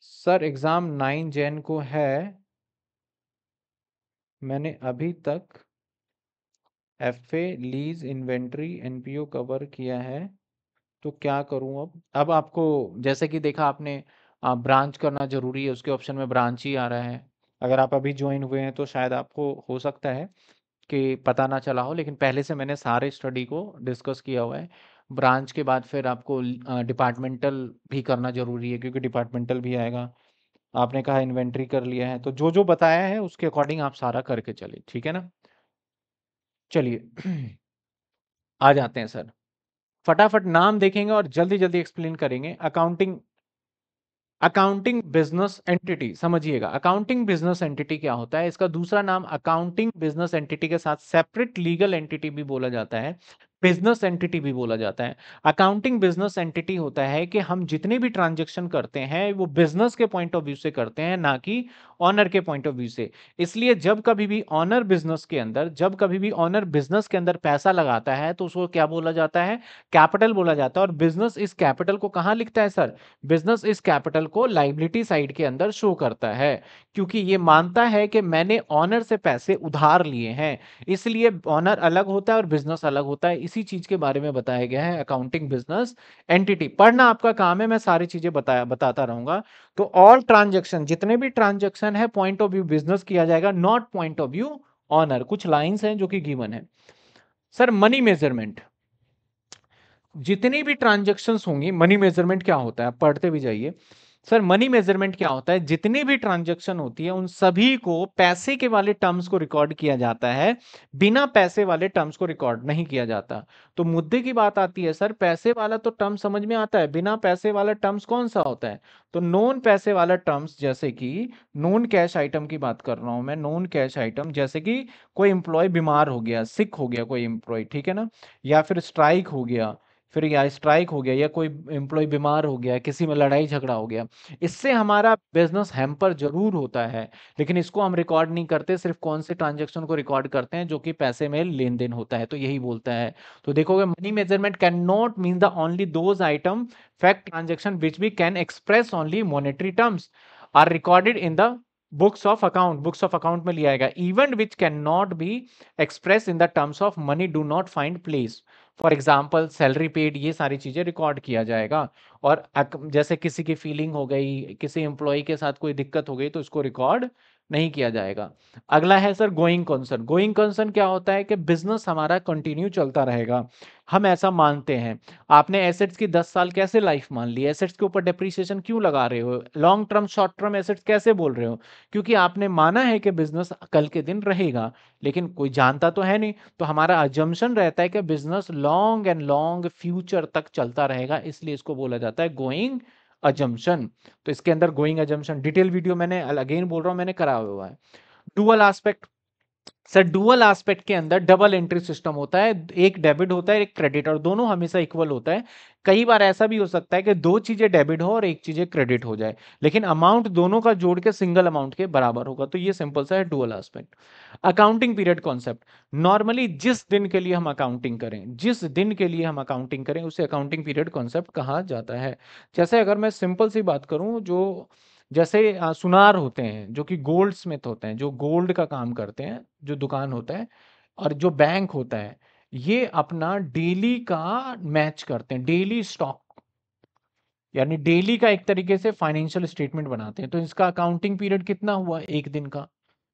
Speaker 1: सर एग्जाम नाइन जेन को है मैंने अभी तक F A lease inventory NPO cover किया है तो क्या करूं अब अब आपको जैसे कि देखा आपने आप ब्रांच करना ज़रूरी है उसके ऑप्शन में ब्रांच ही आ रहा है अगर आप अभी ज्वाइन हुए हैं तो शायद आपको हो सकता है कि पता ना चला हो लेकिन पहले से मैंने सारे स्टडी को डिस्कस किया हुआ है ब्रांच के बाद फिर आपको डिपार्टमेंटल भी करना ज़रूरी है क्योंकि डिपार्टमेंटल भी आएगा आपने कहा इन्वेंट्री कर लिया है तो जो जो बताया है उसके अकॉर्डिंग आप सारा करके चले ठीक है ना चलिए आ जाते हैं सर फटाफट नाम देखेंगे और जल्दी जल्दी एक्सप्लेन करेंगे अकाउंटिंग अकाउंटिंग बिजनेस एंटिटी समझिएगा अकाउंटिंग बिजनेस एंटिटी क्या होता है इसका दूसरा नाम अकाउंटिंग बिजनेस एंटिटी के साथ सेपरेट लीगल एंटिटी भी बोला जाता है बिजनेस एंटिटी भी बोला जाता है अकाउंटिंग बिजनेस एंटिटी होता है कि हम जितने भी ट्रांजेक्शन करते हैं वो बिजनेस के पॉइंट ऑफ व्यू से करते हैं ना कि ऑनर के पॉइंट ऑफ व्यू से इसलिए जब कभी भी ऑनर बिजनेस के अंदर जब कभी भी ऑनर बिजनेस के अंदर पैसा लगाता है तो उसको क्या बोला जाता है कैपिटल बोला जाता है और बिजनेस इस कैपिटल को कहाँ लिखता है सर बिजनेस इस कैपिटल को लाइबिलिटी साइड के अंदर शो करता है क्योंकि ये मानता है कि मैंने ऑनर से पैसे उधार लिए हैं इसलिए ऑनर अलग होता है और बिजनेस अलग होता है इसी चीज के बारे में बताया गया है अकाउंटिंग बिजनेस एंटिटी पढ़ना आपका काम है मैं सारी चीजें बताया बताता रहूंगा तो ऑल ट्रांजेक्शन जितने भी ट्रांजेक्शन गिवन है पॉइंट ऑफ व्यू बिजनेस किया जाएगा not point of view owner कुछ लाइंस हैं जो कि गिवन है सर मनी मेजरमेंट जितनी भी ट्रांजेक्शन होंगी मनी मेजरमेंट क्या होता है पढ़ते भी जाइए सर मनी मेजरमेंट क्या होता है जितनी भी ट्रांजैक्शन होती है उन सभी को पैसे के वाले टर्म्स को रिकॉर्ड किया जाता है बिना पैसे वाले टर्म्स को रिकॉर्ड नहीं किया जाता तो मुद्दे की बात आती है सर पैसे वाला तो टर्म समझ में आता है बिना पैसे वाला टर्म्स कौन सा होता है तो नॉन पैसे वाला टर्म्स जैसे कि नॉन कैश आइटम की बात कर रहा हूँ मैं नॉन कैश आइटम जैसे कि कोई एम्प्लॉय बीमार हो गया सिक हो गया कोई एम्प्लॉय ठीक है ना या फिर स्ट्राइक हो गया फिर या स्ट्राइक हो गया या कोई एम्प्लॉय बीमार हो गया किसी में लड़ाई झगड़ा हो गया इससे हमारा बिजनेस हैम्पर जरूर होता है लेकिन इसको हम रिकॉर्ड नहीं करते सिर्फ कौन से ट्रांजेक्शन को रिकॉर्ड करते हैं जो कि पैसे में लेन देन होता है तो यही बोलता है तो देखोगे money measurement can not mean the only those item fact transaction which we can express only monetary terms are recorded in the books of account books of account में लिया गया event which can not be express in the terms of money do not find place for example salary paid ये सारी चीज़ें record किया जाएगा और जैसे किसी की फीलिंग हो गई किसी एम्प्लॉय के साथ कोई दिक्कत हो गई तो उसको रिकॉर्ड नहीं किया जाएगा अगला है sir going concern going concern क्या होता है कि बिजनेस हमारा कंटिन्यू चलता रहेगा हम ऐसा मानते हैं आपने एसेट्स की 10 साल कैसे लाइफ मान ली एसेट्स के ऊपर डिप्रिसिएशन क्यों लगा रहे हो long term short term assets कैसे बोल रहे हो क्योंकि आपने माना है कि बिजनेस कल के दिन रहेगा लेकिन कोई जानता तो है नहीं तो हमारा अजम्पन रहता है कि business long and long future तक चलता रहेगा इसलिए इसको बोला जाता है गोइंग अजम्पन तो इसके अंदर गोइंग अजम्पन डिटेल वीडियो मैंने अगेन बोल रहा हूँ मैंने करा हुआ है dual aspect sir dual aspect के अंदर डबल एंट्री सिस्टम होता है एक डेबिट होता है एक क्रेडिट और दोनों हमेशा इक्वल होता है कई बार ऐसा भी हो सकता है कि दो चीजें डेबिट हो और एक चीजें क्रेडिट हो जाए लेकिन अमाउंट दोनों का जोड़ के सिंगल अमाउंट के बराबर होगा तो ये सिंपल सा है dual aspect accounting period concept normally जिस दिन के लिए हम अकाउंटिंग करें जिस दिन के लिए हम अकाउंटिंग करें उसे अकाउंटिंग पीरियड कॉन्सेप्ट कहा जाता है जैसे अगर मैं सिंपल सी बात करूं जो जैसे आ, सुनार होते हैं जो कि गोल्ड स्मिथ होते हैं जो गोल्ड का काम करते हैं जो दुकान होता है और जो बैंक होता है ये अपना डेली का मैच करते हैं डेली स्टॉक यानी डेली का एक तरीके से फाइनेंशियल स्टेटमेंट बनाते हैं तो इसका अकाउंटिंग पीरियड कितना हुआ एक दिन का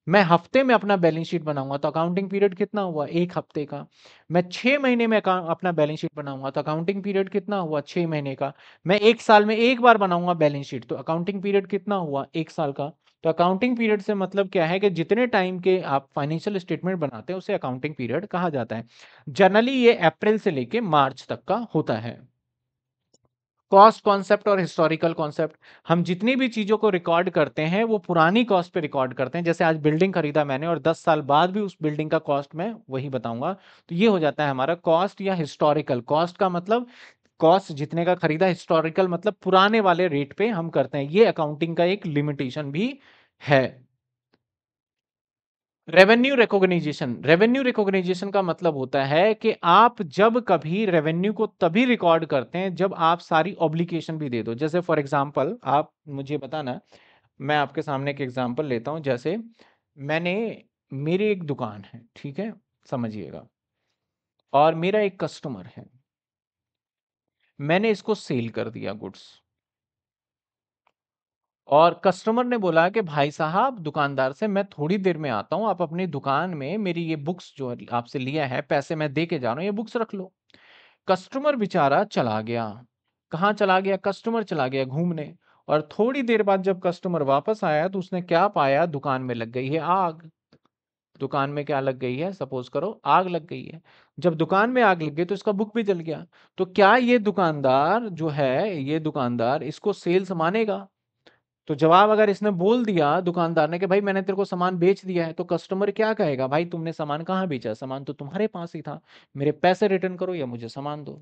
Speaker 1: मैं हफ्ते में अपना बैलेंस शीट बनाऊंगा तो अकाउंटिंग पीरियड कितना हुआ एक हफ्ते का मैं छः महीने में अपना बैलेंस शीट बनाऊंगा तो अकाउंटिंग पीरियड कितना हुआ छः महीने का मैं एक साल में एक बार बनाऊंगा बैलेंस शीट तो अकाउंटिंग पीरियड कितना हुआ एक साल का तो अकाउंटिंग पीरियड से मतलब क्या है कि जितने टाइम के आप फाइनेंशियल स्टेटमेंट बनाते हैं उसे अकाउंटिंग पीरियड कहा जाता है जनरली ये अप्रैल से लेके मार्च तक का होता है कॉस्ट कॉन्सेप्ट और हिस्टोरिकल कॉन्सेप्ट हम जितनी भी चीज़ों को रिकॉर्ड करते हैं वो पुरानी कॉस्ट पे रिकॉर्ड करते हैं जैसे आज बिल्डिंग खरीदा मैंने और 10 साल बाद भी उस बिल्डिंग का कॉस्ट मैं वही बताऊंगा तो ये हो जाता है हमारा कॉस्ट या हिस्टोरिकल कॉस्ट का मतलब कॉस्ट जितने का खरीदा हिस्टोरिकल मतलब पुराने वाले रेट पे हम करते हैं ये अकाउंटिंग का एक लिमिटेशन भी है रेवेन्यू रिकॉग्निजेशन रेवेन्यू रिकॉग्निजेशन का मतलब होता है कि आप जब कभी रेवेन्यू को तभी रिकॉर्ड करते हैं जब आप सारी ऑब्लिकेशन भी दे दो जैसे फॉर एग्जांपल आप मुझे बताना मैं आपके सामने एक एग्जांपल लेता हूं जैसे मैंने मेरी एक दुकान है ठीक है समझिएगा और मेरा एक कस्टमर है मैंने इसको सेल कर दिया गुड्स और कस्टमर ने बोला कि भाई साहब दुकानदार से मैं थोड़ी देर में आता हूँ आप अपनी दुकान में मेरी ये बुक्स जो आपसे लिया है पैसे मैं दे के जा रहा हूँ ये बुक्स रख लो कस्टमर बेचारा चला गया कहाँ चला गया कस्टमर चला गया घूमने और थोड़ी देर बाद जब कस्टमर वापस आया तो उसने क्या पाया दुकान में लग गई है आग दुकान में क्या लग गई है सपोज करो आग लग गई है जब दुकान में आग लग गई तो इसका बुक भी जल गया तो क्या ये दुकानदार जो है ये दुकानदार इसको सेल्स मानेगा तो जवाब अगर इसने बोल दिया दुकानदार ने कि भाई मैंने तेरे को सामान बेच दिया है तो कस्टमर क्या कहेगा भाई तुमने सामान कहाँ बेचा सामान तो तुम्हारे पास ही था मेरे पैसे रिटर्न करो या मुझे सामान दो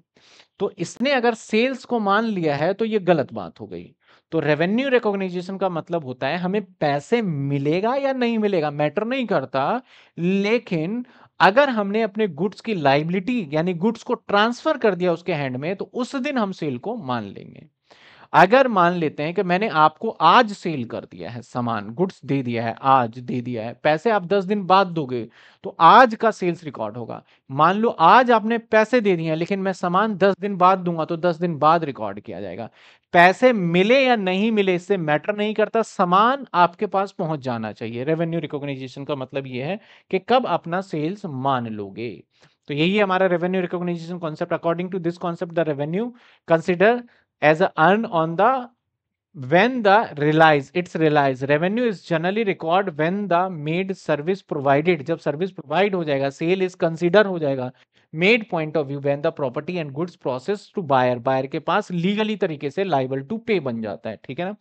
Speaker 1: तो इसने अगर सेल्स को मान लिया है तो ये गलत बात हो गई तो रेवेन्यू रिकॉग्निजेशन का मतलब होता है हमें पैसे मिलेगा या नहीं मिलेगा मैटर नहीं करता लेकिन अगर हमने अपने गुड्स की लाइबिलिटी यानी गुड्स को ट्रांसफर कर दिया उसके हैंड में तो उस दिन हम सेल को मान लेंगे अगर मान लेते हैं कि मैंने आपको आज सेल कर दिया है सामान गुड्स दे दिया है आज दे दिया है पैसे आप दस दिन बाद दोगे तो आज का सेल्स रिकॉर्ड होगा मान लो आज आपने पैसे दे दिए हैं लेकिन मैं सामान दस दिन बाद दूंगा तो दस दिन बाद रिकॉर्ड किया जाएगा पैसे मिले या नहीं मिले इससे मैटर नहीं करता सामान आपके पास पहुंच जाना चाहिए रेवेन्यू रिकॉग्नाइजेशन का मतलब यह है कि कब अपना सेल्स मान लोगे तो यही हमारा revenue recognisation concept according to this concept the revenue consider as a earn on the when the realize it's realize revenue is generally recorded when the made service provided जब service provide हो जाएगा sale is consider हो जाएगा made point of view when the property and goods process to buyer buyer के पास legally तरीके से liable to pay बन जाता है ठीक है ना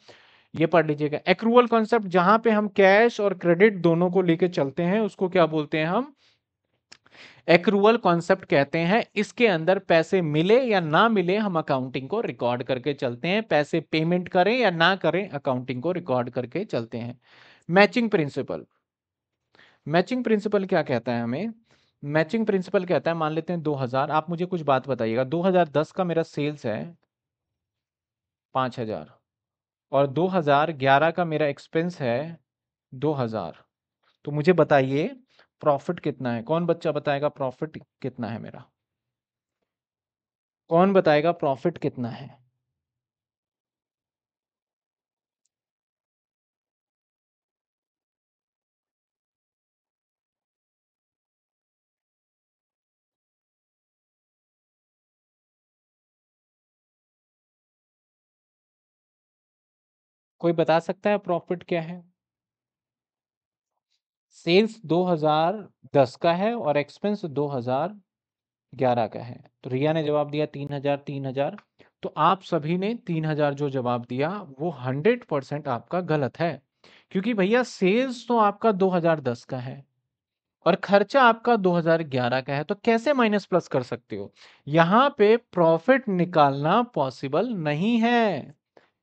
Speaker 1: ये पढ़ लीजिएगा एक्रूअल कॉन्सेप्ट जहां पे हम कैश और क्रेडिट दोनों को लेके चलते हैं उसको क्या बोलते हैं हम एक्रूवल कॉन्सेप्ट कहते हैं इसके अंदर पैसे मिले या ना मिले हम अकाउंटिंग को रिकॉर्ड करके चलते हैं पैसे पेमेंट करें या ना करें अकाउंटिंग को रिकॉर्ड करके चलते हैं मैचिंग प्रिंसिपल मैचिंग प्रिंसिपल क्या कहता है हमें मैचिंग प्रिंसिपल कहता है मान लेते हैं 2000 आप मुझे कुछ बात बताइएगा 2010 का मेरा सेल्स है 5000 और 2011 का मेरा एक्सपेंस है 2000 तो मुझे बताइए प्रॉफिट कितना है कौन बच्चा बताएगा प्रॉफिट कितना है मेरा कौन बताएगा प्रॉफिट कितना है कोई बता सकता है प्रॉफिट क्या है सेल्स 2010 का है और एक्सपेंस 2011 का है तो रिया ने जवाब दिया 3000 3000 तो आप सभी ने 3000 जो जवाब दिया वो 100 परसेंट आपका गलत है क्योंकि भैया सेल्स तो आपका 2010 का है और खर्चा आपका 2011 का है तो कैसे माइनस प्लस कर सकते हो यहाँ पे प्रॉफिट निकालना पॉसिबल नहीं है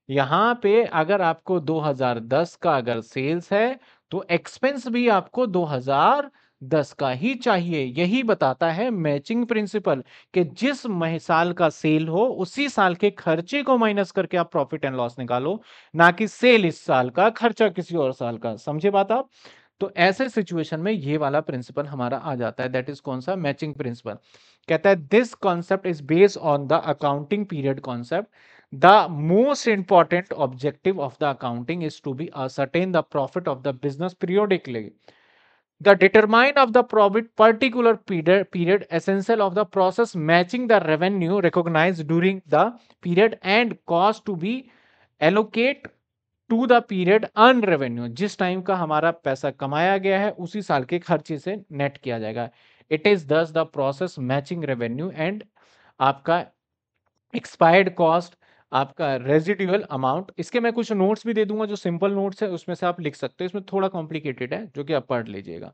Speaker 1: यहाँ पे अगर आपको 2010 का अगर सेल्स है तो एक्सपेंस भी आपको 2010 का ही चाहिए यही बताता है मैचिंग प्रिंसिपल कि जिस मह साल का सेल हो उसी साल के खर्चे को माइनस करके आप प्रॉफिट एंड लॉस निकालो ना कि सेल इस साल का खर्चा किसी और साल का समझे बात आप तो ऐसे सिचुएशन में ये वाला प्रिंसिपल हमारा आ जाता है दैट इज कौन सा मैचिंग प्रिंसिपल कहता है this concept is based on the accounting period concept The most important objective of the accounting is to be ascertain the profit of the business periodically. The determine of the profit particular period, period essential of the process matching the revenue recognized during the period and cost to be allocate to the period earn revenue जिस time का हमारा पैसा कमाया गया है उसी साल के खर्चे से नेट किया जाएगा it is thus the process matching revenue and आपका एक्सपायर्ड कॉस्ट आपका रेजिडुअल अमाउंट इसके मैं कुछ नोट्स भी दे दूंगा जो सिंपल नोट्स है उसमें से आप लिख सकते हो इसमें थोड़ा कॉम्प्लिकेटेड है जो कि आप पढ़ लीजिएगा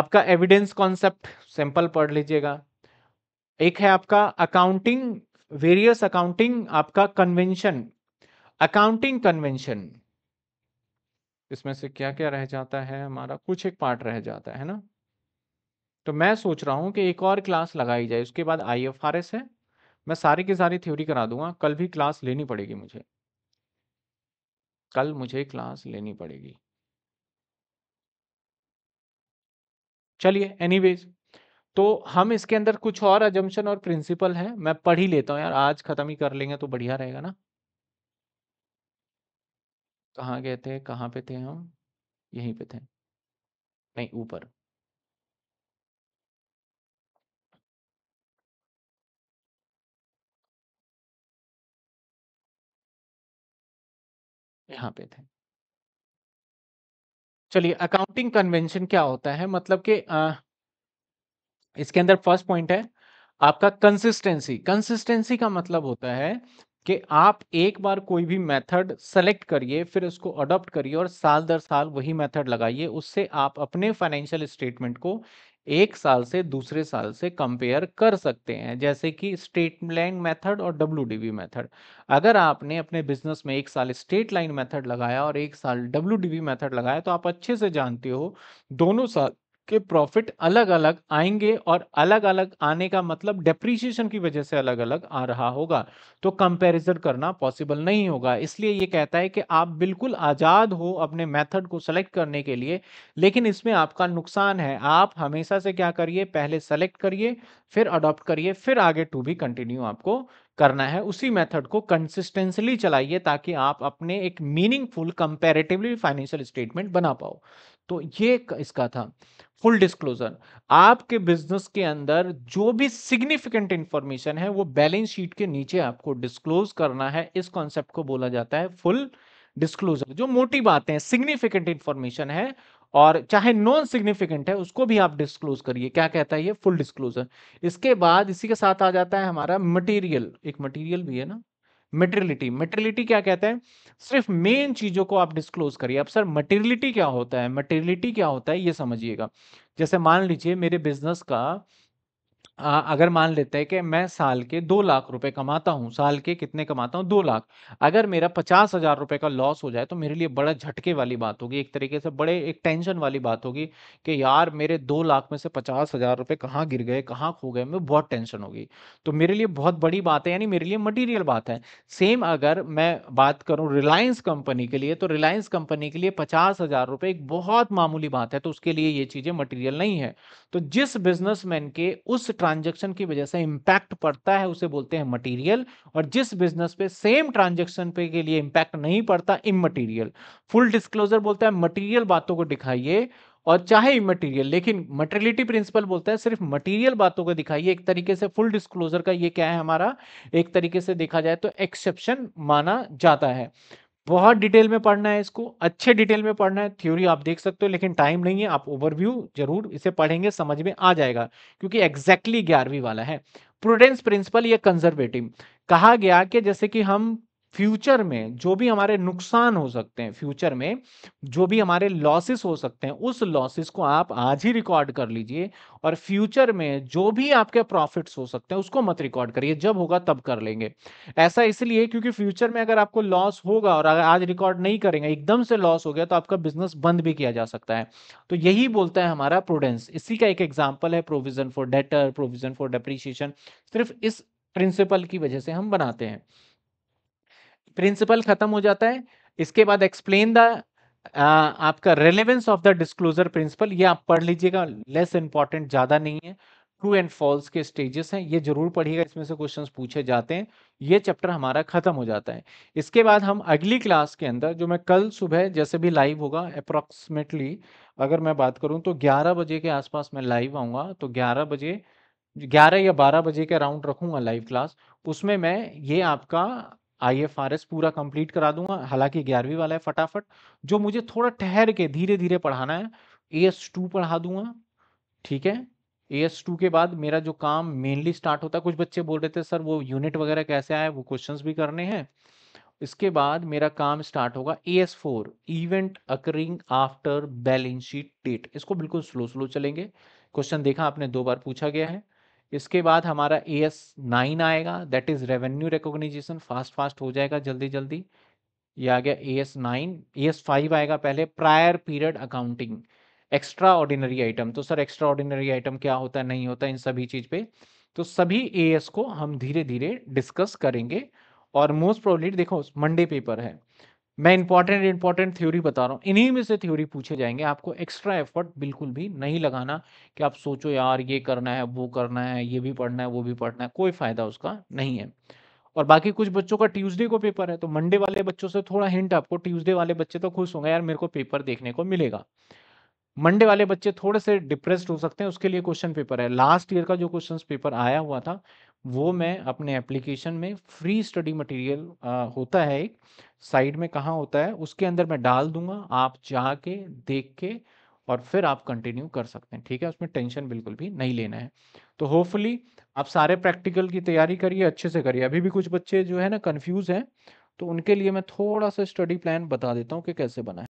Speaker 1: आपका एविडेंस कॉन्सेप्ट सिंपल पढ़ लीजिएगा एक है आपका अकाउंटिंग वेरियस अकाउंटिंग आपका कन्वेंशन अकाउंटिंग कन्वेंशन इसमें से क्या क्या रह जाता है हमारा कुछ एक पार्ट रह जाता है ना तो मैं सोच रहा हूं कि एक और क्लास लगाई जाए उसके बाद आई है मैं सारी की सारी थ्योरी करा दूंगा कल भी क्लास लेनी पड़ेगी मुझे कल मुझे क्लास लेनी पड़ेगी चलिए एनीवेज तो हम इसके अंदर कुछ और अजम्पन और प्रिंसिपल है मैं पढ़ ही लेता हूं यार आज खत्म ही कर लेंगे तो बढ़िया रहेगा ना कहा गए थे कहां पे थे हम यहीं पे थे नहीं ऊपर यहाँ पे थे चलिए अकाउंटिंग कन्वेंशन क्या होता है मतलब कि इसके अंदर फर्स्ट पॉइंट है आपका कंसिस्टेंसी कंसिस्टेंसी का मतलब होता है कि आप एक बार कोई भी मेथड सेलेक्ट करिए फिर उसको अडॉप्ट करिए और साल दर साल वही मेथड लगाइए उससे आप अपने फाइनेंशियल स्टेटमेंट को एक साल से दूसरे साल से कंपेयर कर सकते हैं जैसे कि स्टेट लाइन मेथड और डब्ल्यू मेथड अगर आपने अपने बिजनेस में एक साल स्टेट लाइन मेथड लगाया और एक साल डब्ल्यू मेथड लगाया तो आप अच्छे से जानते हो दोनों साल के प्रॉफिट अलग अलग आएंगे और अलग अलग आने का मतलब डेप्रिसिएशन की वजह से अलग अलग आ रहा होगा तो कंपैरिजन करना पॉसिबल नहीं होगा इसलिए ये कहता है कि आप बिल्कुल आज़ाद हो अपने मेथड को सेलेक्ट करने के लिए लेकिन इसमें आपका नुकसान है आप हमेशा से क्या करिए पहले सेलेक्ट करिए फिर अडॉप्ट करिए फिर आगे टू भी कंटिन्यू आपको करना है उसी मेथड को कंसिस्टेंसली चलाइए ताकि आप अपने एक मीनिंगफुल कंपेरेटिवली फाइनेंशियल स्टेटमेंट बना पाओ तो ये इसका था फुल डिस्क्लोजर आपके बिजनेस के अंदर जो भी सिग्निफिकेंट इंफॉर्मेशन है वो बैलेंस शीट के नीचे आपको डिस्क्लोज करना है इस कॉन्सेप्ट को बोला जाता है फुल डिस्क्लोजर जो मोटी बातें हैं सिग्निफिकेंट इंफॉर्मेशन है और चाहे नॉन सिग्निफिकेंट है उसको भी आप डिस्क्लोज करिए क्या कहता है ये फुल डिस्क्लोजर इसके बाद इसी के साथ आ जाता है हमारा मटेरियल एक मटेरियल भी है ना मटेरिलिटी मटेरिलिटी क्या कहते हैं सिर्फ मेन चीजों को आप डिस्क्लोज करिए अब सर मटेरिलिटी क्या होता है मटेरिलिटी क्या होता है ये समझिएगा जैसे मान लीजिए मेरे बिजनेस का अगर मान लेते हैं कि मैं साल के दो लाख रुपए कमाता हूँ, साल के कितने कमाता हूँ दो लाख। अगर मेरा पचास हजार रुपए का लॉस हो जाए तो मेरे लिए बड़ा झटके वाली बात होगी, एक तरीके से बड़े एक टेंशन वाली बात होगी कि यार मेरे दो लाख में से पचास हजार रुपए कहाँ गिर गए, कहाँ खो गए, मैं बहुत टेंशन होगी। तो मेरे लिए बहुत बड़ी बात है यानी मेरे लिए मटीरियल बात है। सेम अगर मैं बात करूँ रिलायंस कंपनी के लिए तो रिलायंस कंपनी के लिए पचास हजार रुपए एक बहुत मामूली बात है, तो उसके लिए ये चीज़ें मटीरियल नहीं है। तो जिस बिज़नेसमैन के उस ट्रांजेक्शन की वजह से इम्पैक्ट पड़ता है उसे बोलते हैं मटीरियल और जिस बिजनेस पे सेम ट्रांजेक्शन पे के लिए इम्पैक्ट नहीं पड़ता इमटीरियल फुल डिस्क्लोजर बोलता है मटीरियल बातों को दिखाइए और चाहे इमटेरियल लेकिन मटेरियलिटी प्रिंसिपल बोलता है सिर्फ मटेरियल बातों को दिखाइए एक तरीके से फुल डिस्क्लोजर का ये क्या है हमारा एक तरीके से देखा जाए तो एक्सेप्शन माना जाता है बहुत डिटेल में पढ़ना है इसको अच्छे डिटेल में पढ़ना है थ्योरी आप देख सकते हो लेकिन टाइम नहीं है आप ओवरव्यू जरूर इसे पढ़ेंगे समझ में आ जाएगा क्योंकि एग्जैक्टली exactly ग्यारहवीं वाला है प्रूडेंस प्रिंसिपल या कंजर्वेटिव कहा गया कि जैसे कि हम फ्यूचर में जो भी हमारे नुकसान हो सकते हैं फ्यूचर में जो भी हमारे लॉसेस हो सकते हैं उस लॉसेस को आप आज ही रिकॉर्ड कर लीजिए और फ्यूचर में जो भी आपके प्रॉफिट्स हो सकते हैं उसको मत रिकॉर्ड करिए जब होगा तब कर लेंगे ऐसा इसलिए क्योंकि फ्यूचर में अगर आपको लॉस होगा और आज रिकॉर्ड नहीं करेंगे एकदम से लॉस हो गया तो आपका बिजनेस बंद भी किया जा सकता है तो यही बोलता है हमारा प्रोडेंस इसी का एक एग्जाम्पल है provision for debtor provision for depreciation सिर्फ इस प्रिंसिपल की वजह से हम बनाते हैं प्रिंसिपल खत्म हो जाता है इसके बाद एक्सप्लेन द uh, आपका relevance of the disclosure principle ये आप पढ़ लीजिएगा लेस इंपॉर्टेंट ज्यादा नहीं है ट्रू एंड फॉल्स के स्टेजेस हैं ये जरूर पढ़िएगा इसमें से क्वेश्चंस पूछे जाते हैं ये चैप्टर हमारा खत्म हो जाता है इसके बाद हम अगली क्लास के अंदर जो मैं कल सुबह जैसे भी लाइव होगा अप्रोक्सीमेटली अगर मैं बात करूं तो 11 बजे के आसपास मैं लाइव आऊँगा तो 11 बजे 11 या 12 बजे के अराउंड रखूंगा लाइव क्लास उसमें मैं ये आपका आईएफआरएस पूरा कंप्लीट करा दूंगा हालांकि ग्यारहवीं वाला है फटाफट जो मुझे थोड़ा ठहर के धीरे धीरे पढ़ाना है ए एस टू पढ़ा दूंगा ठीक है ए एस टू के बाद मेरा जो काम मेनली स्टार्ट होता है कुछ बच्चे बोल रहे थे सर वो यूनिट वगैरह कैसे आए वो क्वेश्चंस भी करने हैं इसके बाद मेरा काम स्टार्ट होगा A S four event occurring after balance sheet date इसको बिल्कुल स्लो स्लो चलेंगे क्वेश्चन देखा आपने दो बार पूछा गया है इसके बाद हमारा ए एस नाइन आएगा that is revenue recognisation fast fast हो जाएगा जल्दी जल्दी ये आ गया A S nine A S five आएगा पहले prior period accounting extraordinary item तो सर एक्स्ट्रा ऑर्डिनरी आइटम क्या होता है नहीं होता इन सभी चीज पे तो सभी ए एस को हम धीरे धीरे डिस्कस करेंगे और मोस्ट प्रोबेबली देखो मंडे पेपर है मैं इंपॉर्टेंट इंपॉर्टेंट थ्योरी बता रहा हूँ इन्हीं में से थ्योरी पूछे जाएंगे आपको एक्स्ट्रा एफर्ट बिल्कुल भी नहीं लगाना कि आप सोचो यार ये करना है वो करना है ये भी पढ़ना है वो भी पढ़ना है कोई फायदा उसका नहीं है और बाकी कुछ बच्चों का ट्यूसडे को पेपर है तो मंडे वाले बच्चों से थोड़ा हिंट आपको ट्यूसडे वाले बच्चे तो खुश होंगे यार मेरे को पेपर देखने को मिलेगा मंडे वाले बच्चे थोड़े से डिप्रेस्ड हो सकते हैं उसके लिए क्वेश्चन पेपर है लास्ट ईयर का जो क्वेश्चन पेपर आया हुआ था वो मैं अपने एप्लीकेशन में फ्री स्टडी मटेरियल होता है एक साइड में कहाँ होता है उसके अंदर मैं डाल दूंगा आप जाके देख के और फिर आप कंटिन्यू कर सकते हैं ठीक है उसमें टेंशन बिल्कुल भी नहीं लेना है तो होपफुली आप सारे प्रैक्टिकल की तैयारी करिए अच्छे से करिए अभी भी कुछ बच्चे जो है ना कन्फ्यूज़ हैं तो उनके लिए मैं थोड़ा सा स्टडी प्लान बता देता हूँ कि कैसे बना है